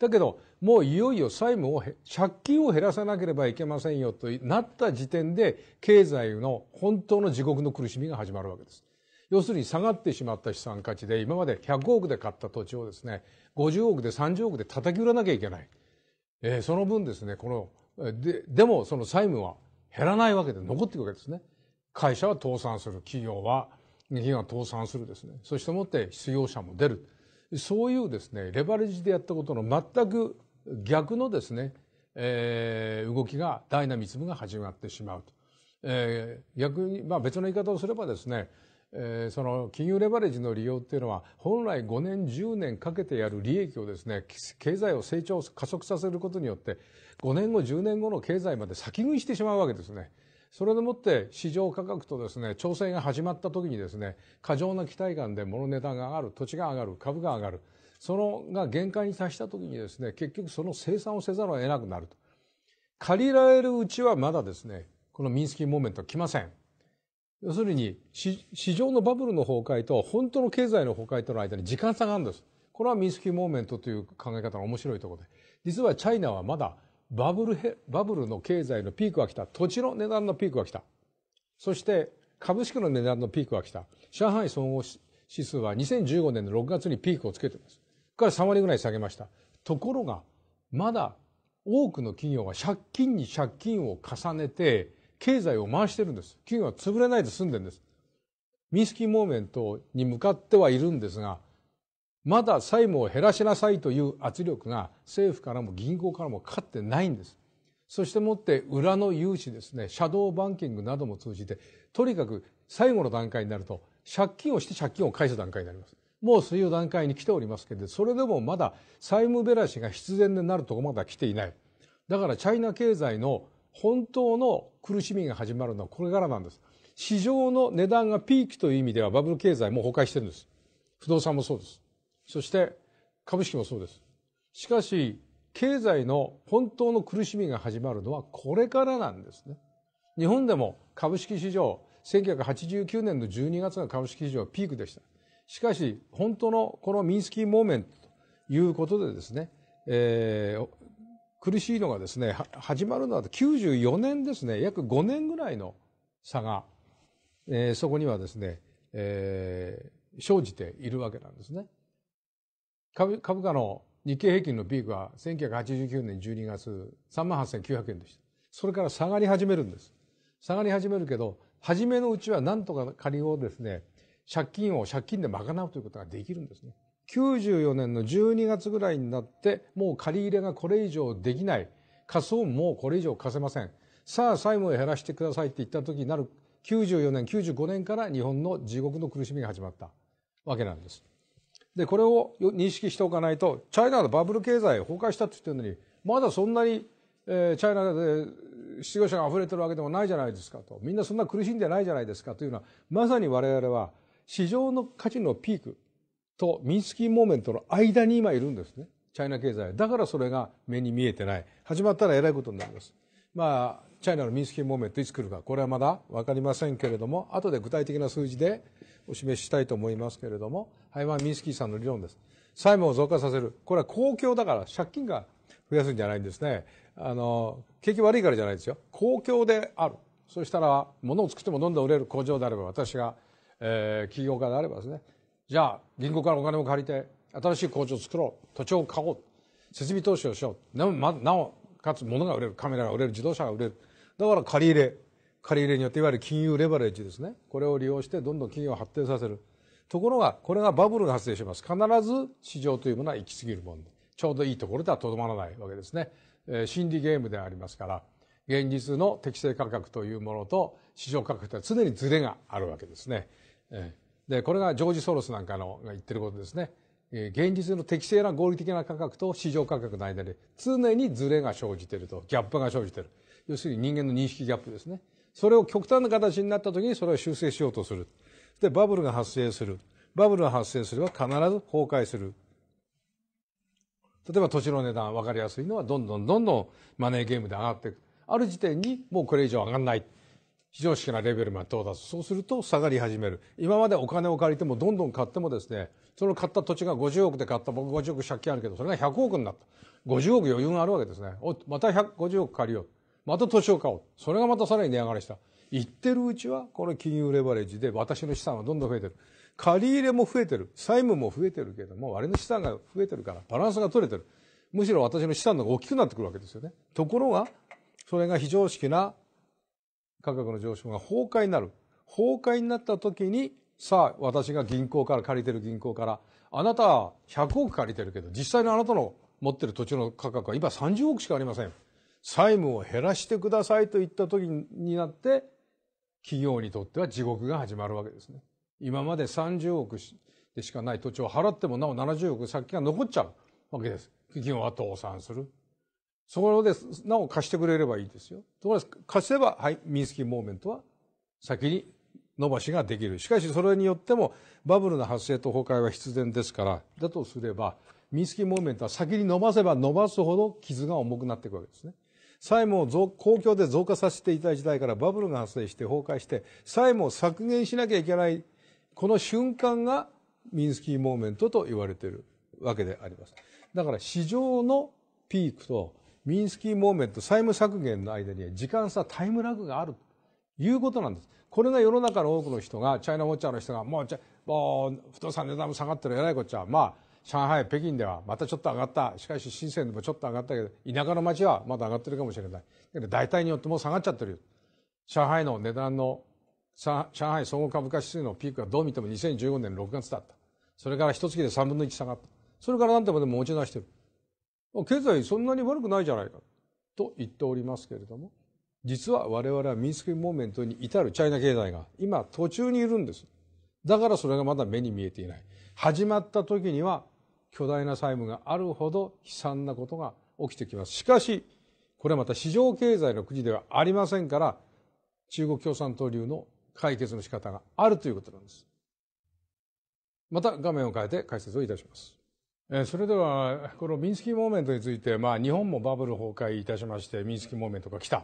S1: だけどもういよいよ債務を借金を減らさなければいけませんよとなった時点で経済の本当の地獄の苦しみが始まるわけです。要するに下がってしまった資産価値で今まで100億で買った土地をですね50億で30億で叩き売らなきゃいけない、えー、その分ですねこのででもその債務は減らないわけで残っていくわけですね会社は倒産する企業は企業が倒産するですねそしてもって失業者も出るそういうですね、レバレッジでやったことの全く逆のですね、えー、動きが、ダイナミズムが始まってしまうと。えー、逆に、まあ別の言い方をすればですね、えー、その金融レバレッジの利用っていうのは本来5年10年かけてやる利益をですね経済を成長加速させることによって5年後10年後の経済まで先食いしてしまうわけですね。それでもって市場価格とですね、調整が始まった時にですね、過剰な期待感で物値段が上がる、土地が上がる、株が上がる。そのが限界に達した時にですね、結局その生産をせざるを得なくなると。借りられるうちはまだですね、このミンスキーモーメント来ません。要するに、市場のバブルの崩壊と本当の経済の崩壊との間に時間差があるんです。これはミンスキーモーメントという考え方の面白いところで。実はチャイナはまだバブルバブルの経済のピークは来た。土地の値段のピークは来た。そして株式の値段のピークは来た。上海総合指数は2015年の6月にピークをつけてます。から3割ぐらい下げました。ところが、まだ多くの企業が借金に借金を重ねて、経済を回してるんです。企業は潰れないで済んでるんです。ミスキーモーメントに向かってはいるんですが、まだ債務を減らしなさいという圧力が政府からも銀行からもかかってないんです。そしてもって裏の融資ですね、シャドーバンキングなども通じて、とにかく最後の段階になると、借金をして借金を返す段階になります。もうそういう段階に来ておりますけど、それでもまだ債務減らしが必然になるとこまだ来ていない。だからチャイナ経済の本当の苦しみが始まるのはこれからなんです。市場の値段がピークという意味ではバブル経済も崩壊してるんです。不動産もそうです。そして株式もそうです。しかし、経済の本当の苦しみが始まるのはこれからなんですね。日本でも株式市場、1989年の12月が株式市場はピークでした。しかし、本当のこのミンスキーモーメントということでですね、えー、苦しいのがですね、始まるのは94年ですね、約5年ぐらいの差が、えー、そこにはですね、えー、生じているわけなんですね。株株価の日経平均のピークは1989年12月38,900円でした。それから下がり始めるんです。下がり始めるけど、初めのうちはなんとか借りをですね、借金を借金で賄うということができるんですね。94年の12月ぐらいになって、もう借り入れがこれ以上できない。貸そうもうこれ以上貸せません。さあ債務を減らしてくださいって言った時になる94年、95年から日本の地獄の苦しみが始まったわけなんです。でこれを認識しておかないとチャイナのバブル経済崩壊したって言ってるのにまだそんなに、えー、チャイナで失業者が溢れてるわけでもないじゃないですかとみんなそんな苦しんでないじゃないですかというのはまさに我々は市場の価値のピークとミンスキーモーメントの間に今いるんですねチャイナ経済だからそれが目に見えてない始まったらえらいことになります。まあチャイナのミンスキーモーメントいつ来るかこれはまだ分かりませんけれども後で具体的な数字でお示ししたいと思いますけれどもハイマン・ミンスキーさんの理論です。債務を増加させる。これは公共だから借金が増やすんじゃないんですね。あの、景気悪いからじゃないですよ。公共である。そしたら、物を作ってもどんどん売れる工場であれば、私が、えー、企業家であればですね。じゃあ、銀行からお金を借りて、新しい工場を作ろう。土地を買おう。設備投資をしよう。なま、なお、かつ物が売れる。カメラが売れる。自動車が売れる。だから借り入れ。借り入れによっていわゆる金融レバレッジですね。これを利用してどんどん企業を発展させる。ところが、これがバブルが発生します。必ず市場というものは行き過ぎるもんで、ちょうどいいところではとどまらないわけですね。えー、心理ゲームでありますから、現実の適正価格というものと市場価格とは常にズレがあるわけですね。えー、で、これがジョージ・ソロスなんかのが言ってることですね。えー、現実の適正な合理的な価格と市場価格の間で常にズレが生じてると、ギャップが生じてる。要するに人間の認識ギャップですね。それを極端な形になった時にそれを修正しようとする。で、バブルが発生する。バブルが発生すれば必ず崩壊する。例えば土地の値段分かりやすいのはどんどんどんどんマネーゲームで上がっていく。ある時点にもうこれ以上上がんない。非常識なレベルまで到達。そうすると下がり始める。今までお金を借りてもどんどん買ってもですね、その買った土地が50億で買った、僕50億借金あるけど、それが100億になった。50億余裕があるわけですね。お、また150億借りよう。また土地を買おう。それがまたさらに値上がりした。言ってるうちは、この金融レバレッジで私の資産はどんどん増えてる。借り入れも増えてる。債務も増えてるけども、割の資産が増えてるから、バランスが取れてる。むしろ私の資産の方が大きくなってくるわけですよね。ところが、それが非常識な価格の上昇が崩壊になる。崩壊になった時に、さあ、私が銀行から借りてる銀行から、あなたは100億借りてるけど、実際のあなたの持ってる土地の価格は今30億しかありません。債務を減らしてくださいと言った時になって、企業にとっては地獄が始まるわけですね。今まで30億でしかない土地を払ってもなお70億先が残っちゃうわけです。企業は倒産する。そこで、なお貸してくれればいいですよ。ところで、貸せば、はい、ミンスキーモーメントは先に伸ばしができる。しかし、それによっても、バブルの発生と崩壊は必然ですから、だとすれば、ミンスキーモーメントは先に伸ばせば伸ばすほど傷が重くなっていくわけですね。債務を公共で増加させていた時代からバブルが発生して崩壊して債務を削減しなきゃいけないこの瞬間がミンスキー・モーメントと言われているわけであります。だから市場のピークとミンスキー・モーメント債務削減の間には時間差タイムラグがあるということなんです。これが世の中の多くの人がチャイナウォッチャーの人がもうもう不動産値段も下がってる偉いこっちゃまあ上海、北京ではまたちょっと上がった。しかし、深センでもちょっと上がったけど、田舎の街はまだ上がってるかもしれない。だけど、大体によってもう下がっちゃってるよ。上海の値段の、上海総合株価指数のピークはどう見ても2015年6月だった。それから一月で3分の1下がった。それから何でもでも持ち出してる。経済そんなに悪くないじゃないか。と言っておりますけれども、実は我々はミンスクモーメントに至るチャイナ経済が今途中にいるんです。だからそれがまだ目に見えていない。始まった時には巨大な債務があるほど悲惨なことが起きてきます。しかし、これはまた市場経済の国ではありませんから、中国共産党流の解決の仕方があるということなんです。また画面を変えて解説をいたします。それでは、このミンスキーモーメントについて、まあ日本もバブル崩壊いたしまして、ミンスキーモーメントが来た。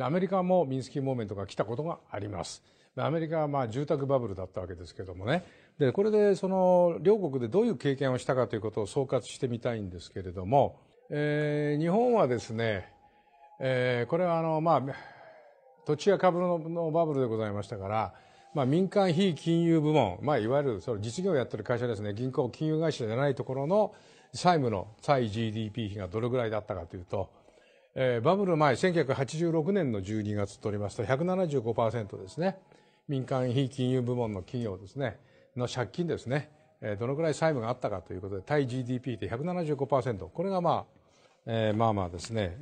S1: アメリカもミンスキーモーメントが来たことがあります。アメリカはまあ住宅バブルだったわけですけどもね、で、これでその両国でどういう経験をしたかということを総括してみたいんですけれども、えー、日本はですね、えー、これはあの、まあ、土地や株のバブルでございましたから、まあ、民間非金融部門、まあ、いわゆるその実業をやってる会社ですね、銀行、金融会社じゃないところの債務の再 GDP 比がどれぐらいだったかというと、えー、バブル前、1986年の12月とりますと175%ですね。民間非金融部門の企業ですね。の借金ですね、どのくらい債務があったかということで、対 GDP で175%、これがまあ、えー、まあまあですね、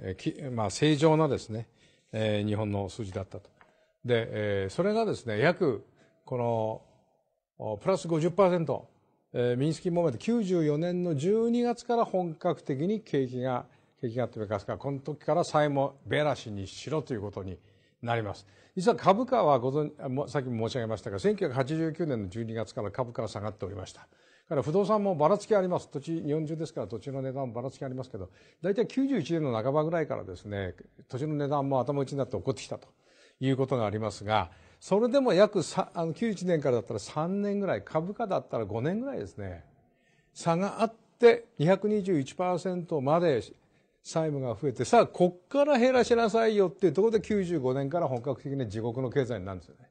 S1: まあ、正常なですね、えー、日本の数字だったと。で、えー、それがですね、約、この、プラス50%、えー、ミンスキーモーメント94年の12月から本格的に景気が、景気がというか、この時から債務をベラシにしろということに、なります。実は株価はご存さっきも申し上げましたが、1989年の12月から株価は下がっておりました。から不動産もばらつきあります。土地、日本中ですから土地の値段もばらつきありますけど、大体91年の半ばぐらいからですね、土地の値段も頭打ちになって起こってきたということがありますが、それでも約あの91年からだったら3年ぐらい、株価だったら5年ぐらいですね、差があって221%まで債務が増えて、さあ、こっから減らしなさいよっていうところで95年から本格的に地獄の経済になるんですよね。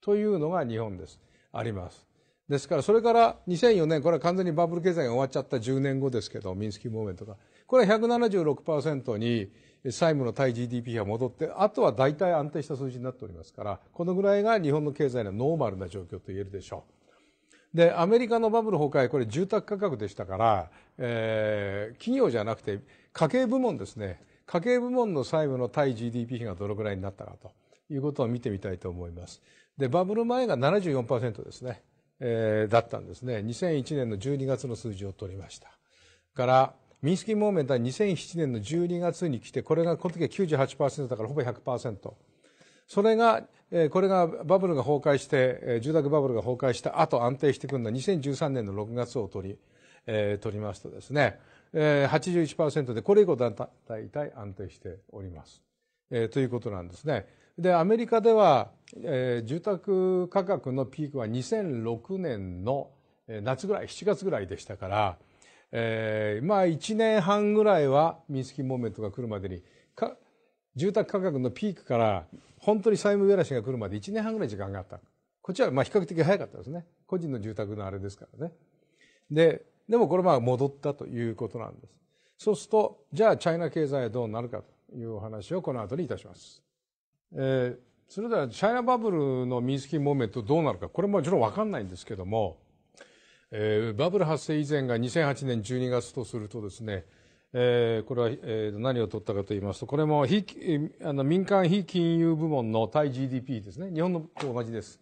S1: というのが日本です。あります。ですから、それから2004年、これは完全にバブル経済が終わっちゃった10年後ですけど、ミンスキーモーメントが。これは176%に債務の対 GDP が戻って、あとは大体安定した数字になっておりますから、このぐらいが日本の経済のノーマルな状況と言えるでしょう。で、アメリカのバブル崩壊、これ住宅価格でしたから、えー、企業じゃなくて、家計部門ですね。家計部門の債務の対 GDP 比がどのぐらいになったかということを見てみたいと思います。で、バブル前が74%ですね。えー、だったんですね。2001年の12月の数字を取りました。から、ミンスキーモーメントは2007年の12月に来て、これが、この時は98%だからほぼ100%。それが、えこれがバブルが崩壊して、え住宅バブルが崩壊した後安定してくるのは2013年の6月を取り、え取りますとですね、ー、81%でこれ以降だ大体安定しております、えー、ということなんですね。でアメリカでは、えー、住宅価格のピークは2006年の夏ぐらい7月ぐらいでしたから、えー、まあ1年半ぐらいはミンスキーモーメントが来るまでに住宅価格のピークから本当に債務減らしが来るまで1年半ぐらい時間があったこっちはまあ比較的早かったですね個人の住宅のあれですからねででもこれまあ戻ったということなんです。そうすると、じゃあチャイナ経済はどうなるかというお話をこの後にいたします。えー、それではチャイナバブルの民主主義ーモーメントどうなるか、これもちろんわかんないんですけども、えー、バブル発生以前が2008年12月とするとですね、えー、これは、えー、何を取ったかと言いますと、これも非あの民間非金融部門の対 GDP ですね。日本のと同じです。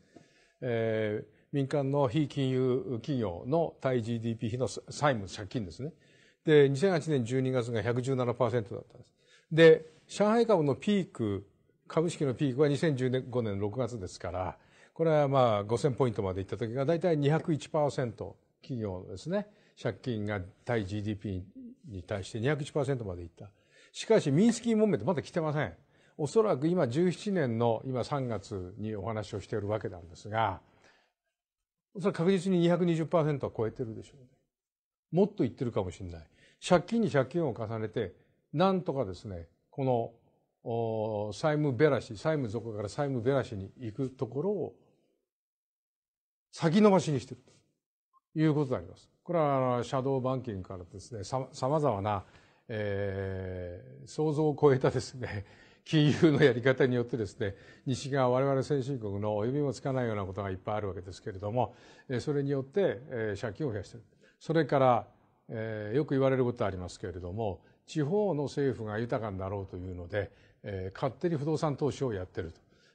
S1: えー民間の非金融企業の対 GDP 比の債務、借金ですね。で、2008年12月が117%だったんです。で、上海株のピーク、株式のピークは2015年6月ですから、これはまあ5000ポイントまでいった時が大体201%企業ですね。借金が対 GDP に対して201%までいった。しかし、ミンスキー問題ってまだ来てません。おそらく今17年の今3月にお話をしているわけなんですが、それは確実に220%は超えてるでしょうね。もっといってるかもしれない。借金に借金を重ねて、なんとかですね、この債務べらし、債務底から債務べらしに行くところを先延ばしにしているということであります。これはシャドーバンキングからですね、さまざまな、えー、想像を超えたですね、金融のやり方によってですね西側我々先進国の及びもつかないようなことがいっぱいあるわけですけれどもそれによって借金を増やしてるそれからよく言われることありますけれども地方の政府が豊かになろうというので勝手に不動産投資をやってる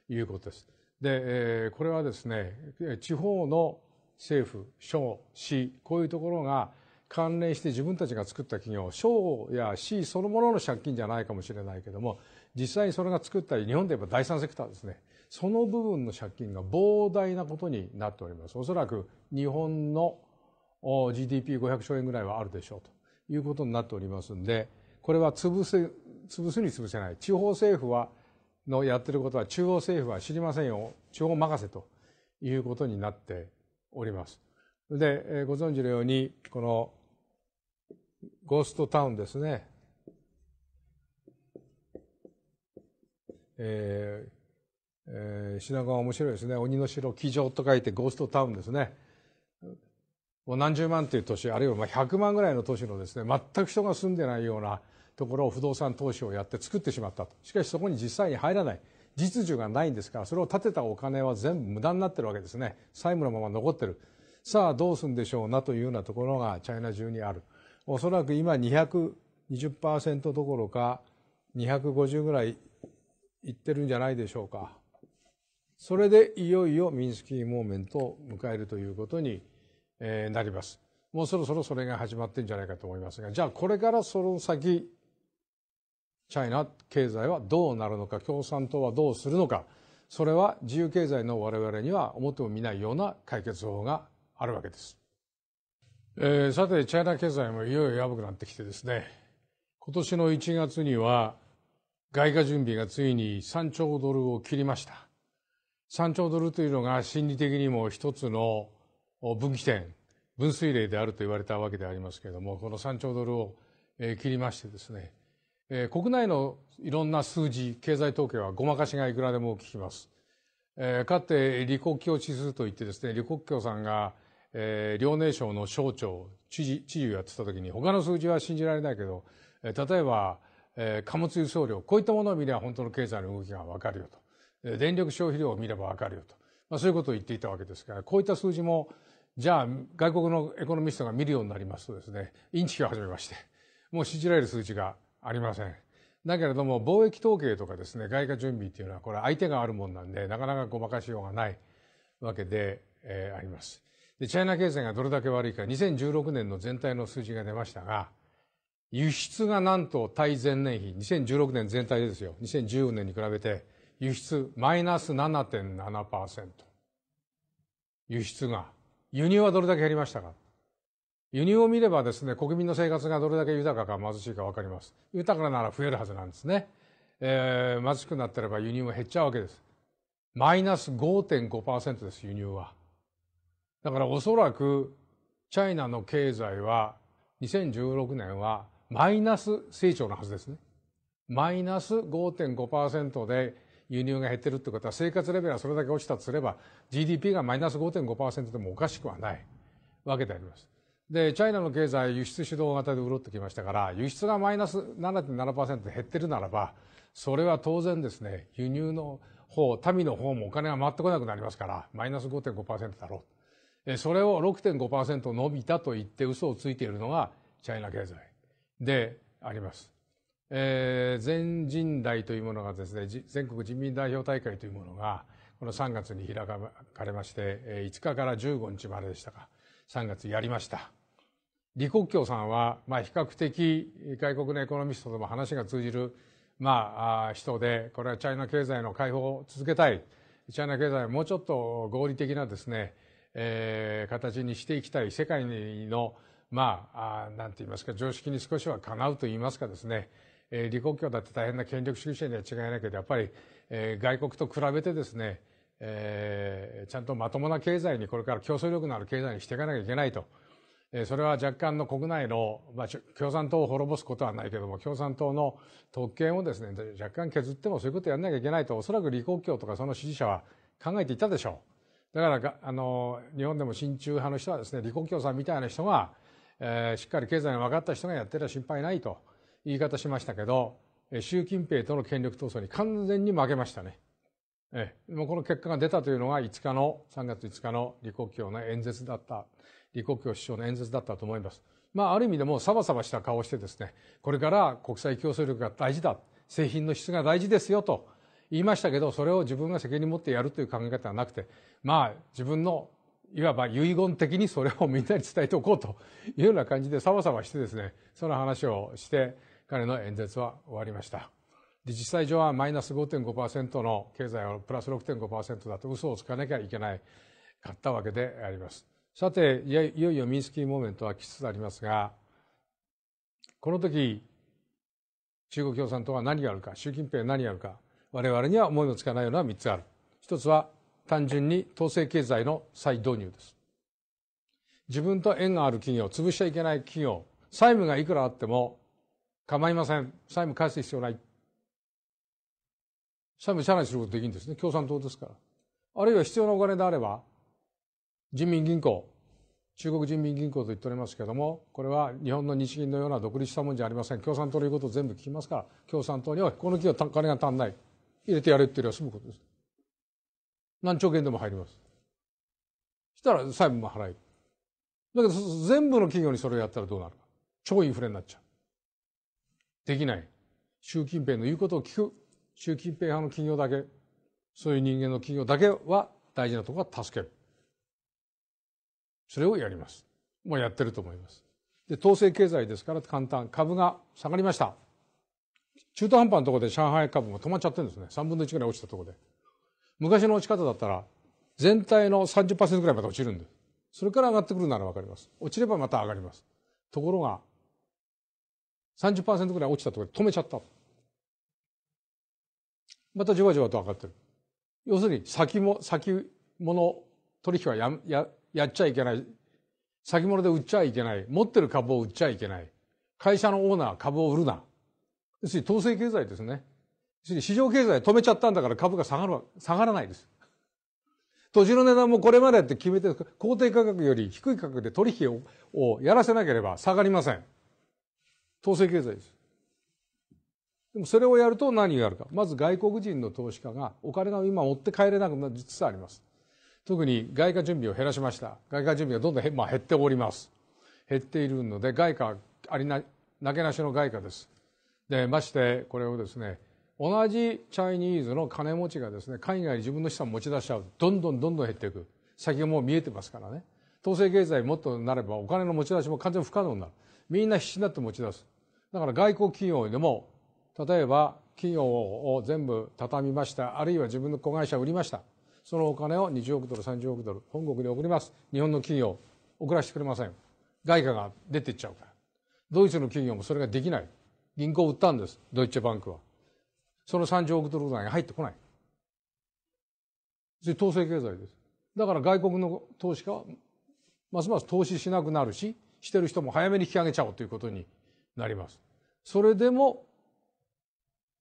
S1: ということです。でこれはですね地方の政府省市こういうところが関連して自分たちが作った企業省や市そのものの借金じゃないかもしれないけども実際にそれが作ったり、日本で言えば第三セクターですね。その部分の借金が膨大なことになっております。おそらく日本の GDP500 兆円ぐらいはあるでしょうということになっておりますんで、これは潰す潰すに潰せない。地方政府は、のやってることは中央政府は知りませんよ。地方任せということになっております。で、ご存知のように、このゴーストタウンですね。えーえー、品川面白いですね。鬼の城、騎乗と書いてゴーストタウンですね。もう何十万という都市、あるいはまあ100万ぐらいの都市のですね、全く人が住んでないようなところを不動産投資をやって作ってしまったと。しかしそこに実際に入らない。実需がないんですから、それを建てたお金は全部無駄になってるわけですね。債務のまま残ってる。さあどうするんでしょうなというようなところがチャイナ中にある。おそらく今220%どころか250ぐらい言ってるんじゃないでしょうか。それでいよいよミンスキー・モーメントを迎えるということになります。もうそろそろそれが始まってんじゃないかと思いますが、じゃあこれからその先、チャイナ経済はどうなるのか、共産党はどうするのか、それは自由経済の我々には思ってもみないような解決法があるわけです。えー、さて、チャイナ経済もいよいよやばくなってきてですね、今年の1月には、外貨準備がついに3兆ドルを切りました3兆ドルというのが心理的にも一つの分岐点分水嶺であると言われたわけでありますけれどもこの3兆ドルを切りましてですね国内のいろんな数字経済統計はごまかしがいくらでも聞きます、えかつて李克強指数といってですね李克強さんが、え遼寧省の省庁知事知事をやってた時に他の数字は信じられないけど、え例えばえ貨物輸送量、こういったものを見れば本当の経済の動きがわかるよと。電力消費量を見ればわかるよと。まあ、そういうことを言っていたわけですから、こういった数字も、じゃあ外国のエコノミストが見るようになりますとですね、インチキを始めまして、もう信じられる数字がありません。だけれども貿易統計とかですね、外貨準備っていうのはこれ相手があるもんなんで、なかなかごまかしようがないわけで、えー、あります。で、チャイナ経済がどれだけ悪いか、2016年の全体の数字が出ましたが、輸出がなんと対前年比、2016年全体でですよ、2014年に比べて、輸出マイナス7.7%。輸出が。輸入はどれだけ減りましたか輸入を見ればですね、国民の生活がどれだけ豊かか貧しいかわかります。豊かなら増えるはずなんですね。えー、貧しくなってれば輸入も減っちゃうわけです。マイナス5.5%です、輸入は。だからおそらく、チャイナの経済は、2016年はマイナス成長のはずですね。マイナス5.5%で輸入が減ってるってことは生活レベルがそれだけ落ちたとすれば GDP がマイナス5.5%でもおかしくはないわけであります。で、チャイナの経済輸出主導型で潤ってきましたから輸出がマイナス7.7%で減ってるならばそれは当然ですね、輸入の方、民の方もお金が回ってこなくなりますから、マイナス5.5%だろう。それを6.5%伸びたと言って嘘をついているのがチャイナ経済。であります。えー、全人代というものがですね、全国人民代表大会というものが、この3月に開かれまして、5日から15日まででしたか、3月やりました。李克強さんは、まあ、比較的外国のエコノミストとも話が通じる、まあ、人で、これはチャイナ経済の解放を続けたい。チャイナ経済をもうちょっと合理的なですね、えー、形にしていきたい世界のまあ、なんて言いますか、常識に少しはかなうと言いますかですね、えー、李克強だって大変な権力主義者には違いないけど、やっぱり、えー、外国と比べてですね、えー、ちゃんとまともな経済に、これから競争力のある経済にしていかなきゃいけないと。えー、それは若干の国内の、まあ、共産党を滅ぼすことはないけども、共産党の特権をですね、若干削ってもそういうことやんなきゃいけないと、おそらく李克強とかその支持者は考えていたでしょう。だから、あの、日本でも親中派の人はですね、李克強さんみたいな人が、えー、しっかり経済が分かった人がやってり心配ないと言い方しましたけど、え習近平との権力闘争に完全に負けましたね。ええ、もうこの結果が出たというのが5日の、3月5日の李克強の演説だった、李克強首相の演説だったと思います。まあ、ある意味でもうサバサバした顔をしてですね、これから国際競争力が大事だ、製品の質が大事ですよと言いましたけど、それを自分が責任持ってやるという考え方はなくて、まあ、自分のいわば遺言的にそれをみんなに伝えておこうというような感じでさわさわしてですね、その話をして彼の演説は終わりました。で実際上はマイナス5.5%の経済をプラス6.5%だと嘘をつかなきゃいけないかったわけであります。さて、いよいよミンスキーモーメントは来つつありますが、この時、中国共産党は何があるか、習近平は何があるか、我々には思いもつかないような3つある。一つは単純に統制経済の再導入です。自分と縁がある企業、潰しちゃいけない企業、債務がいくらあっても構いません。債務返す必要ない。債務チャレンジすることできるんですね。共産党ですから。あるいは必要なお金であれば、人民銀行、中国人民銀行と言っておりますけれども、これは日本の日銀のような独立したもんじゃありません。共産党の言うことを全部聞きますから、共産党にはこの企業金が足んない。入れてやるっていうよりは済むことです。何兆円でも入ります。したら債務も払える。だけど全部の企業にそれをやったらどうなるか。超インフレになっちゃう。できない。習近平の言うことを聞く。習近平派の企業だけ、そういう人間の企業だけは大事なところは助ける。それをやります。もうやってると思います。で、統制経済ですから簡単。株が下がりました。中途半端なところで上海株も止まっちゃってるんですね。3分の1ぐらい落ちたところで。昔の落ち方だったら全体の30%ぐらいまで落ちるんですそれから上がってくるなら分かります落ちればまた上がりますところが30%ぐらい落ちたところで止めちゃったまたじわじわと上がってる要するに先も先物取引はやややっちゃいけない先物で売っちゃいけない持ってる株を売っちゃいけない会社のオーナー株を売るな要するに統制経済ですね市場経済止めちゃったんだから株が下がる下がらないです。土地の値段もこれまでって決めてる公定価格より低い価格で取引ををやらせなければ下がりません。統制経済です。でもそれをやると何をやるか。まず外国人の投資家がお金が今持って帰れなくなりつつあります。特に外貨準備を減らしました。外貨準備はどんどん減,、まあ、減っております。減っているので外貨ありな、なけなしの外貨です。で、ましてこれをですね、同じチャイニーズの金持ちがですね、海外に自分の資産を持ち出しちゃう。どんどんどんどん減っていく。先がもう見えてますからね。統制経済もっとなればお金の持ち出しも完全不可能になる。みんな必死になって持ち出す。だから外交企業でも、例えば企業を全部畳みました。あるいは自分の子会社を売りました。そのお金を20億ドル、30億ドル、本国に送ります。日本の企業、送らせてくれません。外貨が出ていっちゃうから。ドイツの企業もそれができない。銀行を売ったんです。ドイツバンクは。その30億ドルぐに入ってこない。統制経済です。だから外国の投資家は、ますます投資しなくなるし、してる人も早めに引き上げちゃおうということになります。それでも、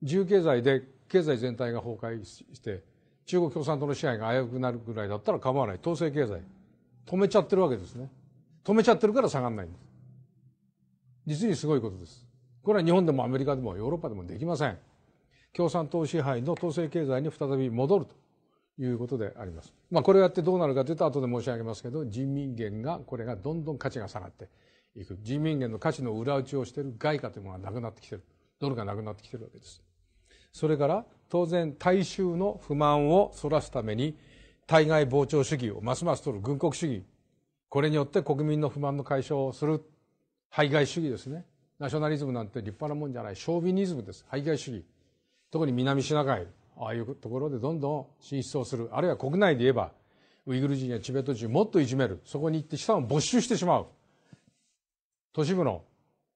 S1: 自由経済で経済全体が崩壊して、中国共産党の支配が危うくなるぐらいだったら構わない。統制経済。止めちゃってるわけですね。止めちゃってるから下がらないんです。実にすごいことです。これは日本でもアメリカでもヨーロッパでもできません。共産党支配の統制経済に再び戻るということであります。まあ、これをやってどうなるかというと後で申し上げますけど人民元がこれがどんどん価値が下がっていく人民元の価値の裏打ちをしている外貨というものがなくなってきてるドルがなくなってきてるわけです。それから当然大衆の不満をそらすために対外膨張主義をますます取る軍国主義これによって国民の不満の解消をする排外主義ですねナショナリズムなんて立派なもんじゃないショービニズムです排外主義特に南シナ海、ああいうところでどんどん進出をする。あるいは国内で言えば、ウイグル人やチベット人もっといじめる。そこに行って資産を没収してしまう。都市部の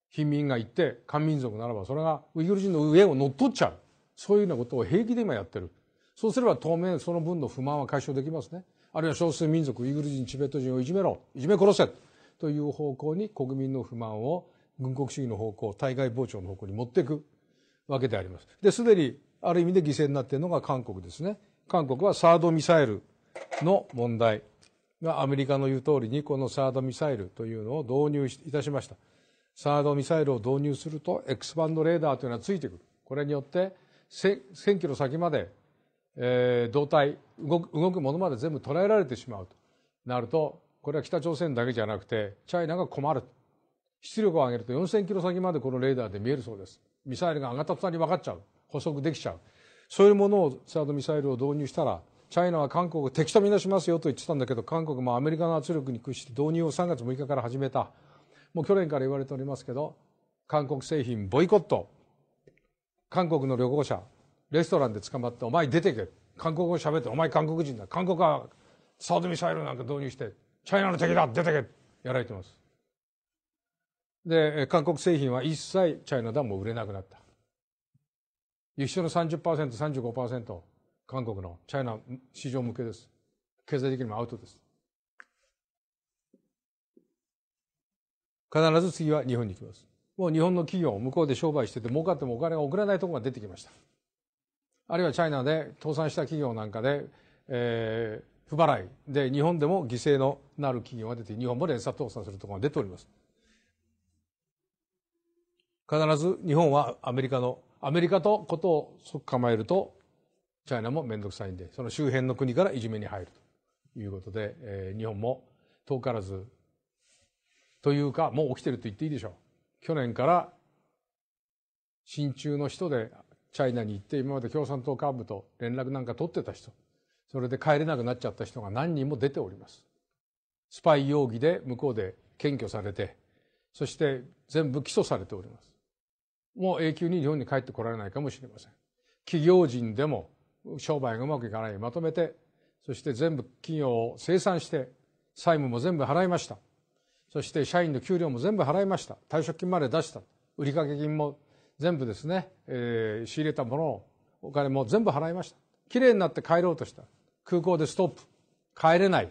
S1: 貧民が行って漢民族ならばそれがウイグル人の上を乗っ取っちゃう。そういうようなことを平気で今やってる。そうすれば当面その分の不満は解消できますね。あるいは少数民族、ウイグル人、チベット人をいじめろ、いじめ殺せという方向に国民の不満を軍国主義の方向、対外膨張の方向に持っていく。わけであります。で、すでにある意味で犠牲になっているのが韓国ですね。韓国はサードミサイルの問題がアメリカの言う通りにこのサードミサイルというのを導入いたしました。サードミサイルを導入するとエクスパンドレーダーというのはついてくる。これによって1000キロ先まで、えー、動体動く、動くものまで全部捉えられてしまうとなると、これは北朝鮮だけじゃなくて、チャイナが困る。出力を上げると4000キロ先までこのレーダーで見えるそうです。ミサイルが上がった途端に分かっちゃう捕捉できちゃうそういうものをサードミサイルを導入したらチャイナは韓国を敵とみなしますよと言ってたんだけど韓国もアメリカの圧力に屈して導入を3月6日から始めたもう去年から言われておりますけど韓国製品ボイコット韓国の旅行者レストランで捕まってお前出てけ韓国語喋ってお前韓国人だ韓国はサードミサイルなんか導入してチャイナの敵だ出てけやられてますで、韓国製品は一切チャイナでも売れなくなった。輸出の30%、35%、韓国のチャイナ市場向けです。経済的にもアウトです。必ず次は日本に行きます。もう日本の企業向こうで商売してて儲かってもお金が送らないところが出てきました。あるいはチャイナで倒産した企業なんかで、えー、不払いで日本でも犠牲のなる企業が出て日本も連鎖倒産するところが出ております。必ず日本はアメリカのアメリカとことを即構えるとチャイナも面倒くさいんでその周辺の国からいじめに入るということで、えー、日本も遠からずというかもう起きてると言っていいでしょう去年から親中の人でチャイナに行って今まで共産党幹部と連絡なんか取ってた人それで帰れなくなっちゃった人が何人も出ておりますスパイ容疑で向こうで検挙されてそして全部起訴されておりますもう永久に日本に帰ってこられないかもしれません企業人でも商売がうまくいかないまとめてそして全部企業を清算して債務も全部払いましたそして社員の給料も全部払いました退職金まで出した売掛金も全部ですね、えー、仕入れたものをお金も全部払いましたきれいになって帰ろうとした空港でストップ帰れない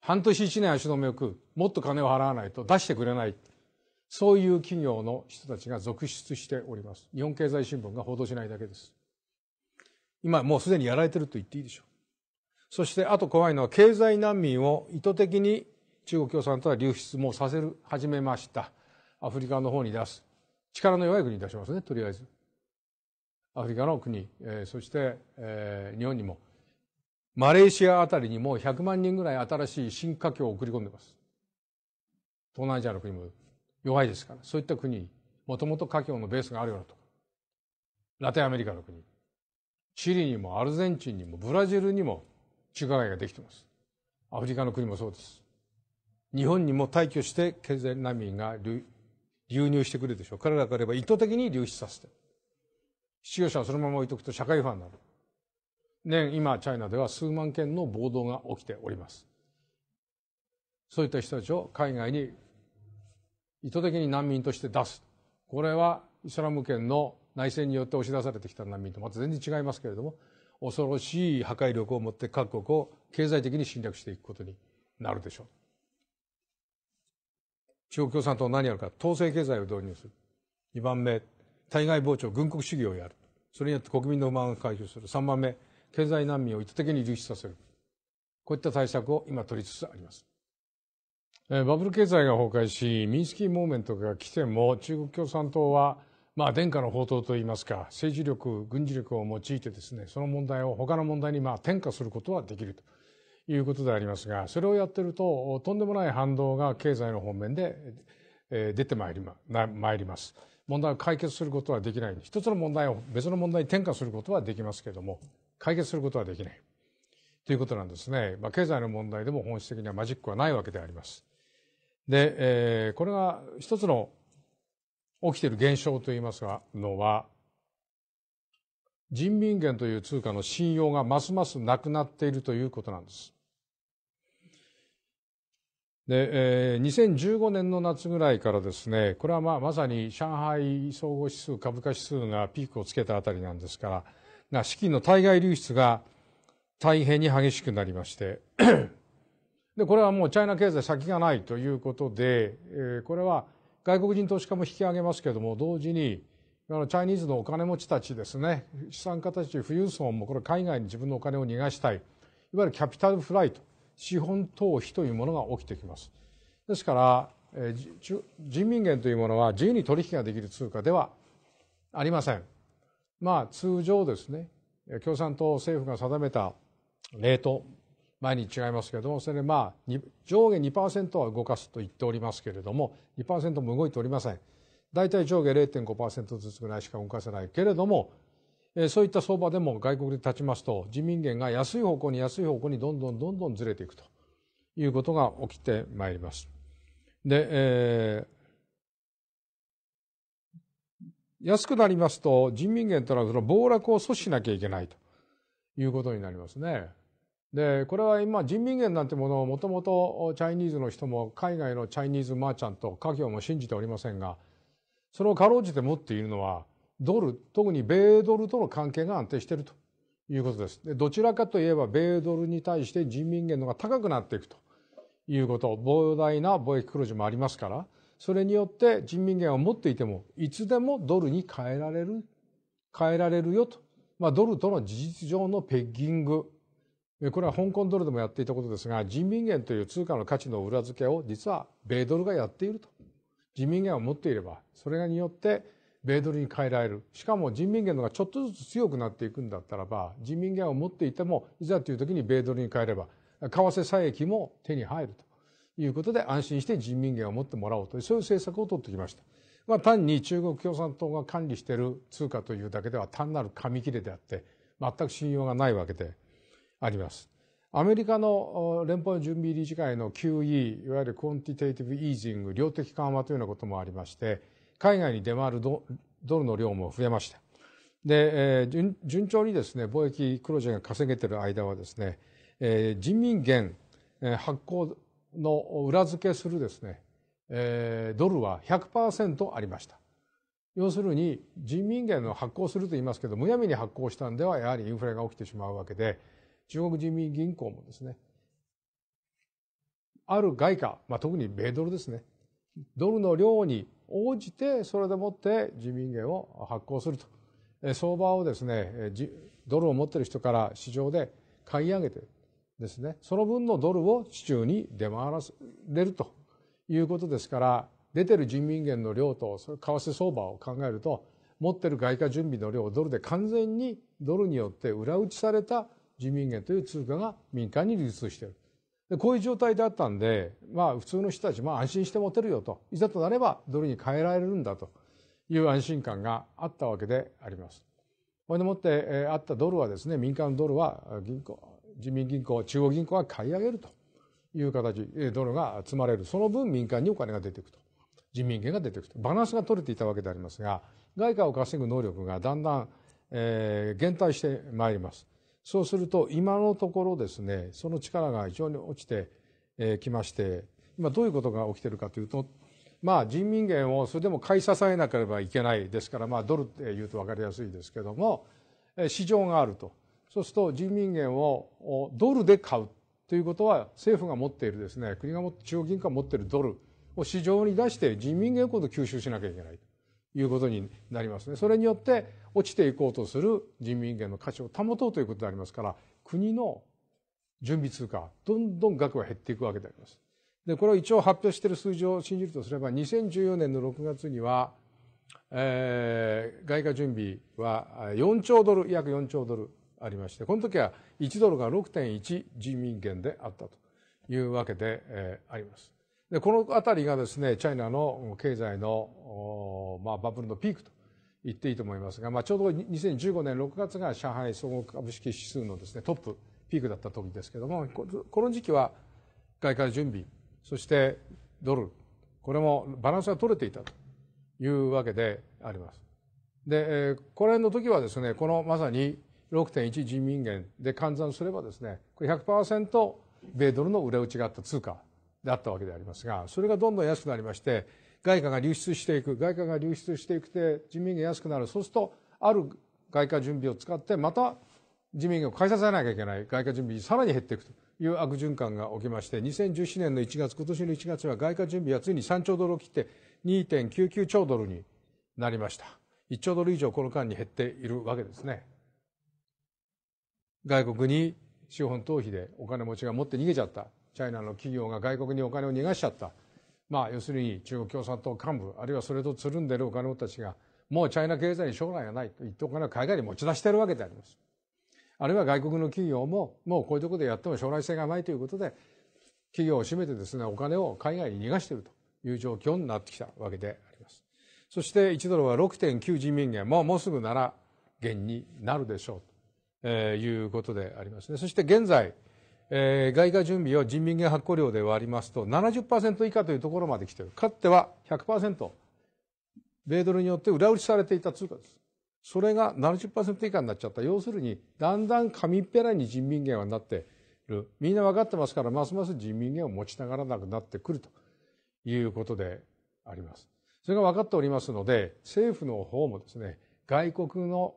S1: 半年一年足止めを食うもっと金を払わないと出してくれないそういう企業の人たちが続出しております。日本経済新聞が報道しないだけです。今もうすでにやられてると言っていいでしょう。そしてあと怖いのは経済難民を意図的に中国共産党は流出もさせる、始めました。アフリカの方に出す。力の弱い国に出しますね、とりあえず。アフリカの国、えー、そして、えー、日本にも。マレーシアあたりにも100万人ぐらい新しい新華僑を送り込んでます。東南アジアの国も弱いですからそういった国もともと華僑のベースがあるようなとこラテンアメリカの国チリにもアルゼンチンにもブラジルにも中華街ができてますアフリカの国もそうです日本にも退去して経済難民が流入してくるでしょう彼らから言ば意図的に流出させて失業者はそのまま置いとくと社会不安になる年今チャイナでは数万件の暴動が起きておりますそういった人たちを海外に意図的に難民として出すこれはイスラム圏の内戦によって押し出されてきた難民とまた全然違いますけれども恐ろしい破壊力を持って各国を経済的に侵略していくことになるでしょう。中国共産党は何やるか統制経済を導入する2番目対外膨張軍国主義をやるそれによって国民の不満を解消する3番目経済難民を意図的に流出させるこういった対策を今取りつつあります。バブル経済が崩壊しミンスキー・モーメントが来ても中国共産党は、まあ、殿下の宝刀といいますか政治力軍事力を用いてですねその問題を他の問題にまあ転嫁することはできるということでありますがそれをやってるととんでもない反動が経済の方面で出てまいりままります。問題を解決することはできない一つの問題を別の問題に転嫁することはできますけれども解決することはできないということなんですね、まあ、経済の問題でも本質的にはマジックはないわけであります。で、えー、これが一つの起きている現象といいますがのは、人民元という通貨の信用がますますなくなっているということなんです。で、えー、2015年の夏ぐらいからですねこれはまあまさに上海総合指数株価指数がピークをつけたあたりなんですから資金の対外流出が大変に激しくなりましてで、これはもうチャイナ経済先がないということで、えー、これは外国人投資家も引き上げますけども、同時に、あのチャイニーズのお金持ちたちですね、資産家たち、富裕層もこれ海外に自分のお金を逃がしたい、いわゆるキャピタルフライト、資本逃避というものが起きてきます。ですから、えー、人民元というものは自由に取引ができる通貨ではありません。まあ通常ですね、共産党政府が定めたレート毎日違いますけれども、それでまあ、上下2%は動かすと言っておりますけれども、2%も動いておりません。大体上下0.5%ずつぐらいしか動かせないけれども、えそういった相場でも外国で立ちますと、人民元が安い方向に安い方向にどんどんどんどんずれていくということが起きてまいります。で、えー安くなりますと人民元というのはの暴落を阻止しなきゃいけないということになりますね。でこれは今人民元なんてものをもともとチャイニーズの人も海外のチャイニーズマーチャント家業も信じておりませんがそれをかろうじて持っているのはドル特に米ドルとの関係が安定しているということですでどちらかといえば米ドルに対して人民元のが高くなっていくということ膨大な貿易黒字もありますからそれによって人民元を持っていてもいつでもドルに変えられる変えられるよと、まあ、ドルとの事実上のペッギングこれは香港ドルでもやっていたことですが、人民元という通貨の価値の裏付けを実は米ドルがやっていると。人民元を持っていれば、それによって米ドルに変えられる。しかも人民元のがちょっとずつ強くなっていくんだったらば、人民元を持っていても、いざという時に米ドルに変えれば、為替差益も手に入るということで安心して人民元を持ってもらおうという、そういう政策を取ってきました。まあ、単に中国共産党が管理している通貨というだけでは単なる紙切れであって、全く信用がないわけで、あります。アメリカの連邦準備理事会の QE いわゆるクォンティテイティブ・イージング量的緩和というようなこともありまして海外に出回るドルの量も増えましたで、えー、順調にですね貿易黒字が稼げている間はですね、えー、人民元発行の裏付けするですね、えー、ドルは100%ありました要するに人民元の発行すると言いますけどむやみに発行したんではやはりインフレが起きてしまうわけで中国人民銀行もですね、ある外貨、まあ、特に米ドルですね、ドルの量に応じて、それでもって人民元を発行すると。相場をですね、ドルを持っている人から市場で買い上げてですね、その分のドルを市中に出回らせるということですから、出てる人民元の量と、為替相場を考えると、持ってる外貨準備の量をドルで完全にドルによって裏打ちされた人民元という通貨が民間に流通している。でこういう状態であったんで、まあ普通の人たち、まあ安心して持てるよと、いざとなればドルに変えられるんだという安心感があったわけであります。これでもって、えー、あったドルはですね、民間のドルは銀行、人民銀行、中央銀行が買い上げるという形、ドルが積まれる。その分民間にお金が出ていくと。人民元が出ていくと。バランスが取れていたわけでありますが、外貨を稼ぐ能力がだんだん、えー、減退してまいります。そうすると今のところですねその力が非常に落ちてきまして今どういうことが起きてるかというとまあ人民元をそれでも買い支えなければいけないですからまあドルっていうと分かりやすいですけども市場があるとそうすると人民元をドルで買うということは政府が持っているですね国が持って中央銀行が持っているドルを市場に出して人民元を今度吸収しなきゃいけない。いうことになりますね。それによって落ちていこうとする人民元の価値を保とうということでありますから、国の準備通貨、どんどん額は減っていくわけであります。で、これを一応発表している数字を信じるとすれば、2014年の6月には、えー、外貨準備は4兆ドル、約4兆ドルありまして、この時は1ドルが6.1人民元であったというわけで、えー、あります。で、この辺りがですね、チャイナの経済の、まあ、バブルのピークと言っていいと思いますが、まあ、ちょうど2015年6月が上海総合株式指数のですね、トップ、ピークだった時ですけども、この時期は外貨準備、そしてドル、これもバランスが取れていたというわけであります。で、これの時はですね、このまさに6.1人民元で換算すればですね、これ100%米ドルの売れ打ちがあった通貨であったわけでありますがそれがどんどん安くなりまして外貨が流出していく外貨が流出していくて人民元安くなるそうするとある外貨準備を使ってまた人民元を買いさせなきゃいけない外貨準備さらに減っていくという悪循環が起きまして2017年の1月今年の1月は外貨準備はついに3兆ドルを切って2.99兆ドルになりました1兆ドル以上この間に減っているわけですね外国に資本逃避でお金持ちが持って逃げちゃったチャイナの企業が外国にお金を逃がしちゃった、まあ、要するに中国共産党幹部あるいはそれとつるんでるお金持ちたちがもうチャイナ経済に将来がないと言ってお金を海外に持ち出しているわけであります。あるいは外国の企業ももうこういうところでやっても将来性がないということで企業を占めてですねお金を海外に逃がしているという状況になってきたわけであります。そして1ドルは6.9人民元ももうすぐなら元になるでしょうということでありますね。そして現在えー、外貨準備を人民元発行量で割りますと70%以下というところまで来ている。かつては100%、米ドルによって裏打ちされていた通貨です。それが70%以下になっちゃった。要するに、だんだん紙っぺらに人民元はなってる。みんな分かってますから、ますます人民元を持ちながらなくなってくるということであります。それが分かっておりますので、政府の方もですね、外国の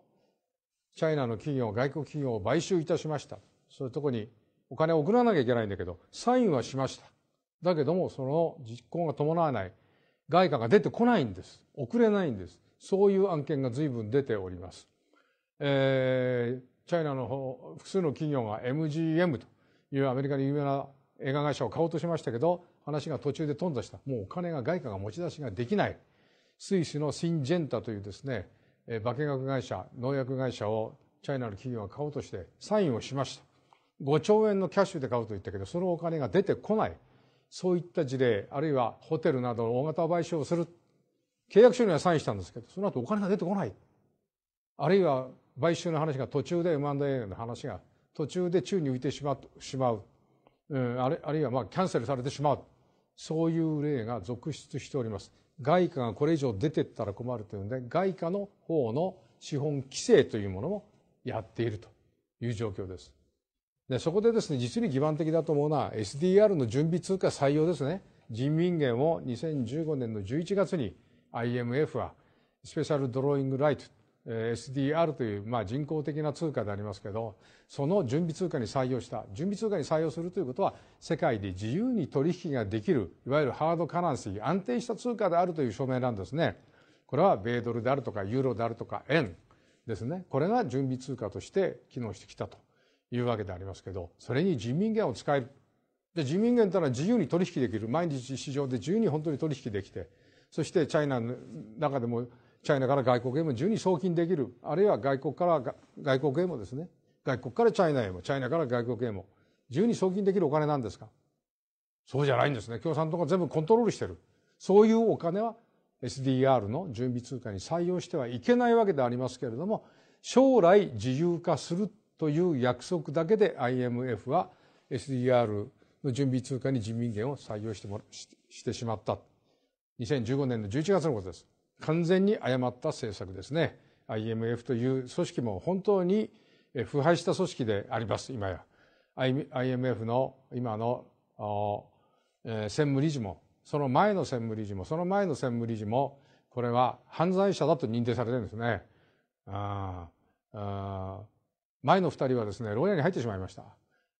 S1: チャイナの企業、外国企業を買収いたしました。そういうところにお金を送らなきゃいけないんだけど、サインはしました。だけども、その実行が伴わない、外貨が出てこないんです。送れないんです。そういう案件が随分出ております。えー、チャイナの方、複数の企業が MGM というアメリカの有名な映画会社を買おうとしましたけど、話が途中で頓挫した。もうお金が外貨が持ち出しができない。スイスのシンジェンタというですね、化学会社、農薬会社をチャイナの企業が買おうとしてサインをしました。5兆円のキャッシュで買うと言ったけど、そのお金が出てこない。そういった事例、あるいはホテルなどの大型賠償をする。契約書にはサインしたんですけど、その後お金が出てこない。あるいは買収の話が途中で M&A の話が途中で宙に浮いてしましまう。うん、あるあるいはまあキャンセルされてしまう。そういう例が続出しております。外貨がこれ以上出てったら困るというので、外貨の方の資本規制というものもやっているという状況です。でそこでですね実に基盤的だと思うのは SDR の準備通貨採用ですね人民元を2015年の11月に IMF はスペシャルドローイングライト SDR という、まあ、人工的な通貨でありますけどその準備通貨に採用した準備通貨に採用するということは世界で自由に取引ができるいわゆるハードカランシー安定した通貨であるという証明なんですねこれは米ドルであるとかユーロであるとか円ですねこれが準備通貨として機能してきたというわけでありますけどそれに人民元を使えるで人民元というのは自由に取引できる毎日市場で自由に本当に取引できてそしてチャイナの中でもチャイナから外国へも自由に送金できるあるいは外国から外国へもですね外国からチャイナへもチャイナから外国へも自由に送金できるお金なんですかそうじゃないんですね共産党が全部コントロールしてるそういうお金は SDR の準備通貨に採用してはいけないわけでありますけれども将来自由化するという約束だけで IMF は SDR の準備通貨に人民元を採用してもしてしまった2015年の11月のことです完全に誤った政策ですね IMF という組織も本当に腐敗した組織であります今や IMF の今の、え専務理事もその前の専務理事もその前の専務理事もこれは犯罪者だと認定されてるんですねああ前の2人はですね牢屋に入ってしまいました、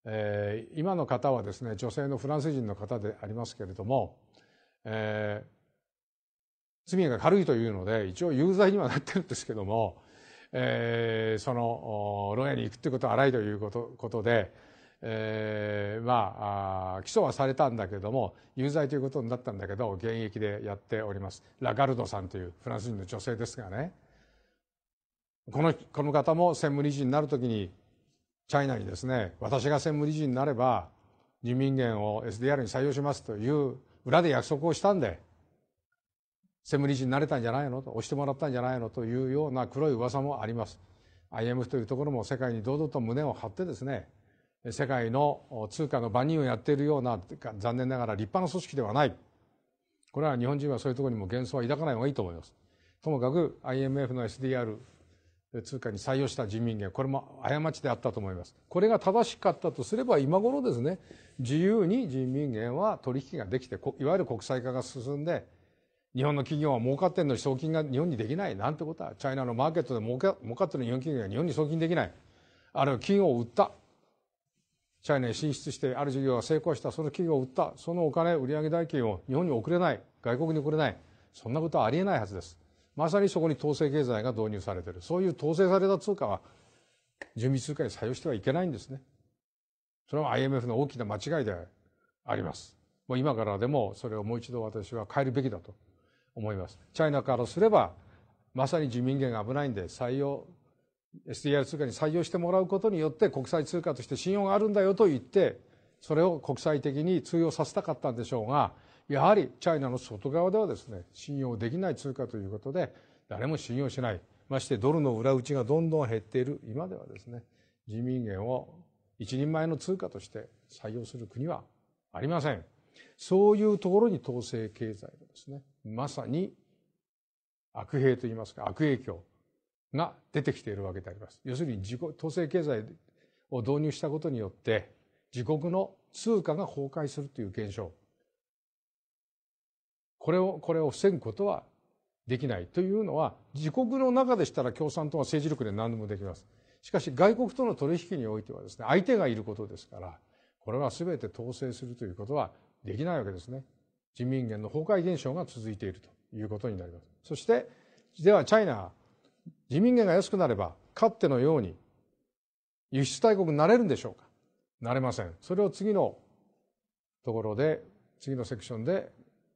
S1: えー、今の方はですね女性のフランス人の方でありますけれども、えー、罪が軽いというので一応有罪にはなってるんですけども、えー、その牢屋に行くってことは荒いということことで、えー、まあ起訴はされたんだけども有罪ということになったんだけど現役でやっておりますラガルドさんというフランス人の女性ですがね。このこの方も専務理事になるときにチャイナにですね私が専務理事になれば人民元を SDR に採用しますという裏で約束をしたんで専務理事になれたんじゃないのと押してもらったんじゃないのというような黒い噂もあります IMF というところも世界に堂々と胸を張ってですね世界の通貨の番人をやっているような残念ながら立派な組織ではないこれは日本人はそういうところにも幻想は抱かない方がいいと思いますともかく IMF の SDR 通貨に採用した人民元、これも過ちであったと思います。これが正しかったとすれば、今頃ですね、自由に人民元は取引ができて、いわゆる国際化が進んで、日本の企業は儲かってんのに送金が日本にできないなんてことは、チャイナのマーケットで儲か儲かってる日本企業が日本に送金できない。あるいは企業を売った。チャイナに進出して、ある事業が成功した、その企業を売った。そのお金、売上代金を日本に送れない。外国に送れない。そんなことはありえないはずです。まさにそこに統制経済が導入されている。そういう統制された通貨は、準備通貨に採用してはいけないんですね。それは IMF の大きな間違いであります。もう今からでもそれをもう一度私は変えるべきだと思います。チャイナからすれば、まさに人民元が危ないんで採用、SDR 通貨に採用してもらうことによって国際通貨として信用があるんだよと言って、それを国際的に通用させたかったんでしょうが、やはりチャイナの外側ではですね信用できない通貨ということで誰も信用しないましてドルの裏打ちがどんどん減っている今ではですね人民元を一人前の通貨として採用する国はありませんそういうところに統制経済のですねまさに悪弊といいますか悪影響が出てきているわけであります要するに自己統制経済を導入したことによって自国の通貨が崩壊するという現象これを、これを防ぐことはできないというのは、自国の中でしたら共産党は政治力で何でもできます。しかし外国との取引においてはですね、相手がいることですから、これは全て統制するということはできないわけですね。人民元の崩壊現象が続いているということになります。そして、ではチャイナ、人民元が安くなれば、かつてのように輸出大国になれるんでしょうかなれません。それを次のところで、次のセクションで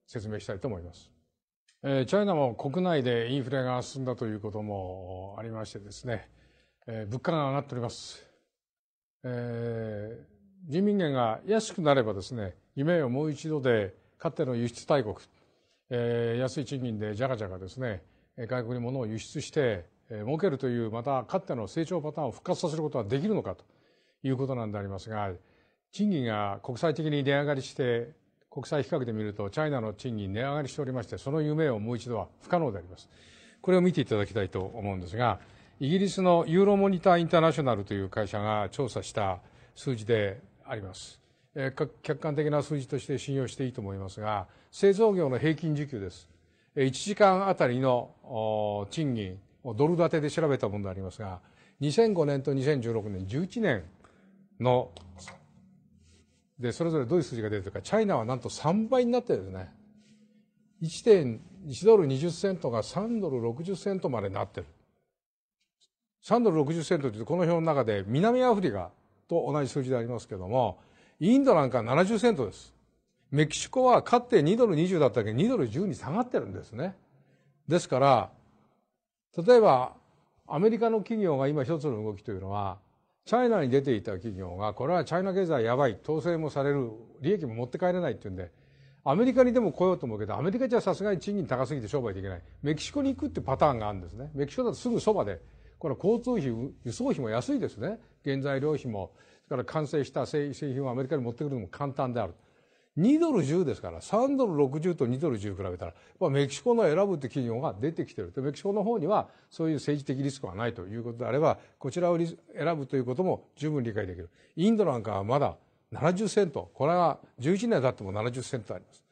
S1: 説明したいと思います。チャイナも国内でインフレが進んだということもありましてですね、物価が上がっております。人民元が安くなればですね、夢をもう一度で、かつての輸出大国、安い賃金でじゃがじゃがですね、外国に物を輸出して儲けるというまたかつての成長パターンを復活させることはできるのかということなんでありますが賃金が国際的に値上がりして国際比較で見るとチャイナの賃金値上がりしておりましてその夢をもう一度は不可能でありますこれを見ていただきたいと思うんですがイギリスのユーロモニターインターナショナルという会社が調査した数字であります、客観的な数字として信用していいと思いますが製造業の平均時給です1時間あたりの賃金をドル建てで調べたものでありますが2005年と2016年11年ので、それぞれどういう数字が出るか、チャイナはなんと3倍になってるんですね。1.1ドル20セントが3ドル60セントまでなってる。3ドル60セントってこの表の中で南アフリカと同じ数字でありますけども、インドなんか70セントです。メキシコはかって2ドル20だったけど2ドル10に下がってるんですね。ですから、例えばアメリカの企業が今一つの動きというのは、チャイナに出ていた企業が、これはチャイナ経済やばい、統制もされる、利益も持って帰れないっていうんで、アメリカにでも来ようと思うけど、アメリカじゃさすがに賃金高すぎて商売できない。メキシコに行くってパターンがあるんですね。メキシコだとすぐそばで、これ交通費、輸送費も安いですね。原材料費も、それから完成した製品をアメリカに持ってくるのも簡単である。2ドル10ですから、3ドル60と2ドル10比べたら、まあ、メキシコの選ぶって企業が出てきてる。とメキシコの方にはそういう政治的リスクはないということであれば、こちらを選ぶということも十分理解できる。インドなんかはまだ70セント。これは11年経っても70セントあります。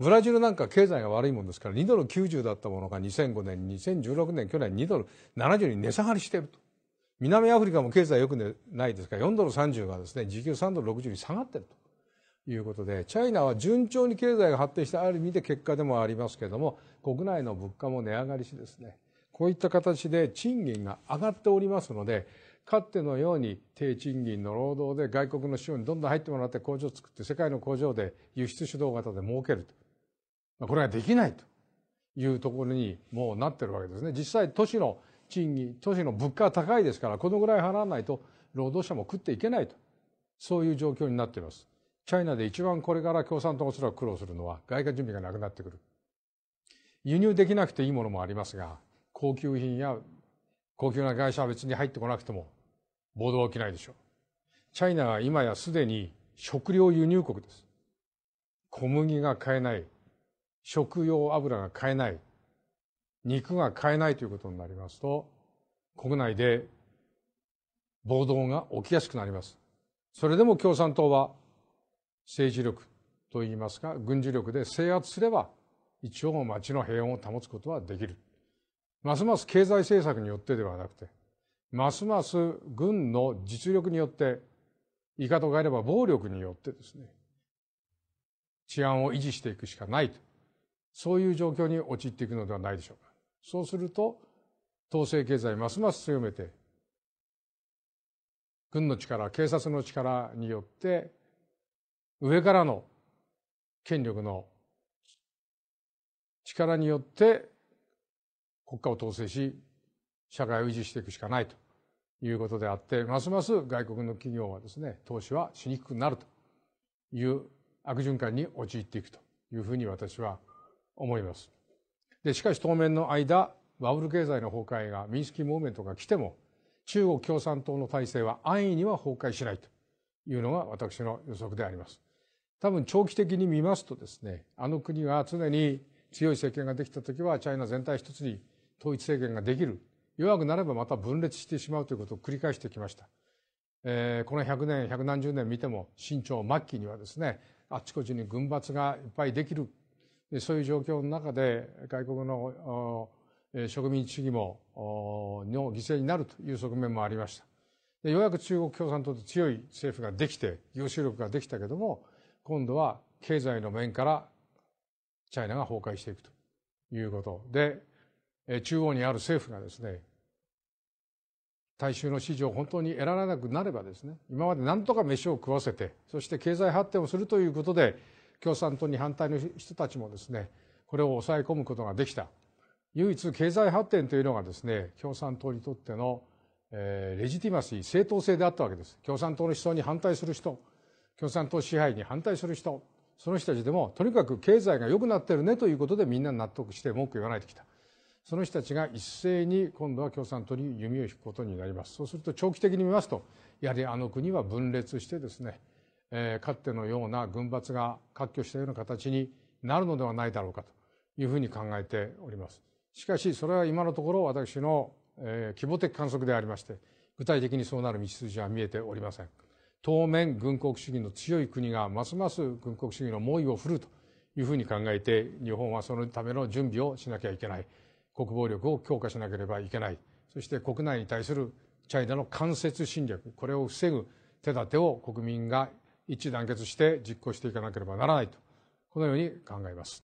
S1: ブラジルなんか経済が悪いもんですから2ドル90だったものが2005年、2016年、去年2ドル70に値下がりしていると。南アフリカも経済よくないですから4ドル30がですね、時給3ドル60に下がっていると。いうことで、チャイナは順調に経済が発展したある意味で結果でもありますけれども、国内の物価も値上がりしですね、こういった形で賃金が上がっておりますので、かつてのように低賃金の労働で外国の資本にどんどん入ってもらって工場を作って世界の工場で輸出主導型で儲けると。これができないというところにもうなってるわけですね。実際都市の賃金、都市の物価は高いですから、このぐらい払わないと労働者も食っていけないと。そういう状況になっています。チャイナで一番これから共産党がおそらく苦労するのは外貨準備がなくなってくる。輸入できなくていいものもありますが、高級品や高級な会社は別に入ってこなくても暴動は起きないでしょう。チャイナは今やすでに食料輸入国です。小麦が買えない、食用油が買えない、肉が買えないということになりますと、国内で暴動が起きやすくなります。それでも共産党は政治力といいますか軍事力で制圧すれば一応町の平穏を保つことはできるますます経済政策によってではなくてますます軍の実力によって言い方を変えれば暴力によってですね治安を維持していくしかないとそういう状況に陥っていくのではないでしょうかそうすると統制経済ますます強めて軍の力警察の力によって上からの権力の力によって国家を統制し社会を維持していくしかないということであってますます外国の企業はですね投資はしにくくなるという悪循環に陥っていくというふうに私は思います。でしかし当面の間バブル経済の崩壊がミンスキーモーメントが来ても中国共産党の体制は安易には崩壊しないというのが私の予測であります。多分長期的に見ますとですね、あの国は常に強い政権ができた時はチャイナ全体一つに統一政権ができる。弱くなればまた分裂してしまうということを繰り返してきました。えー、この100年、100何十年見ても、清朝末期にはですね、あちこちに軍閥がいっぱいできる。そういう状況の中で外国の植民地主義もの犠牲になるという側面もありました。ようやく中国共産党で強い政府ができて、業種力ができたけども、今度は経済の面からチャイナが崩壊していくということで中央にある政府がですね大衆の支持を本当に得られなくなればですね今まで何とか飯を食わせてそして経済発展をするということで共産党に反対の人たちもですねこれを抑え込むことができた唯一経済発展というのがですね共産党にとってのレジティマシー正当性であったわけです共産党の思想に反対する人共産党支配に反対する人その人たちでもとにかく経済が良くなってるねということでみんな納得して文句言わないできたその人たちが一斉に今度は共産党に弓を引くことになりますそうすると長期的に見ますとやはりあの国は分裂してですね、えー、かつてのような軍閥が割拠したような形になるのではないだろうかというふうに考えておりますしかしそれは今のところ私の、えー、希望的観測でありまして具体的にそうなる道筋は見えておりません。当面軍国主義の強い国がますます軍国主義の猛威を振るというふうに考えて日本はそのための準備をしなきゃいけない国防力を強化しなければいけないそして国内に対するチャイナの間接侵略これを防ぐ手立てを国民が一致団結して実行していかなければならないとこのように考えます。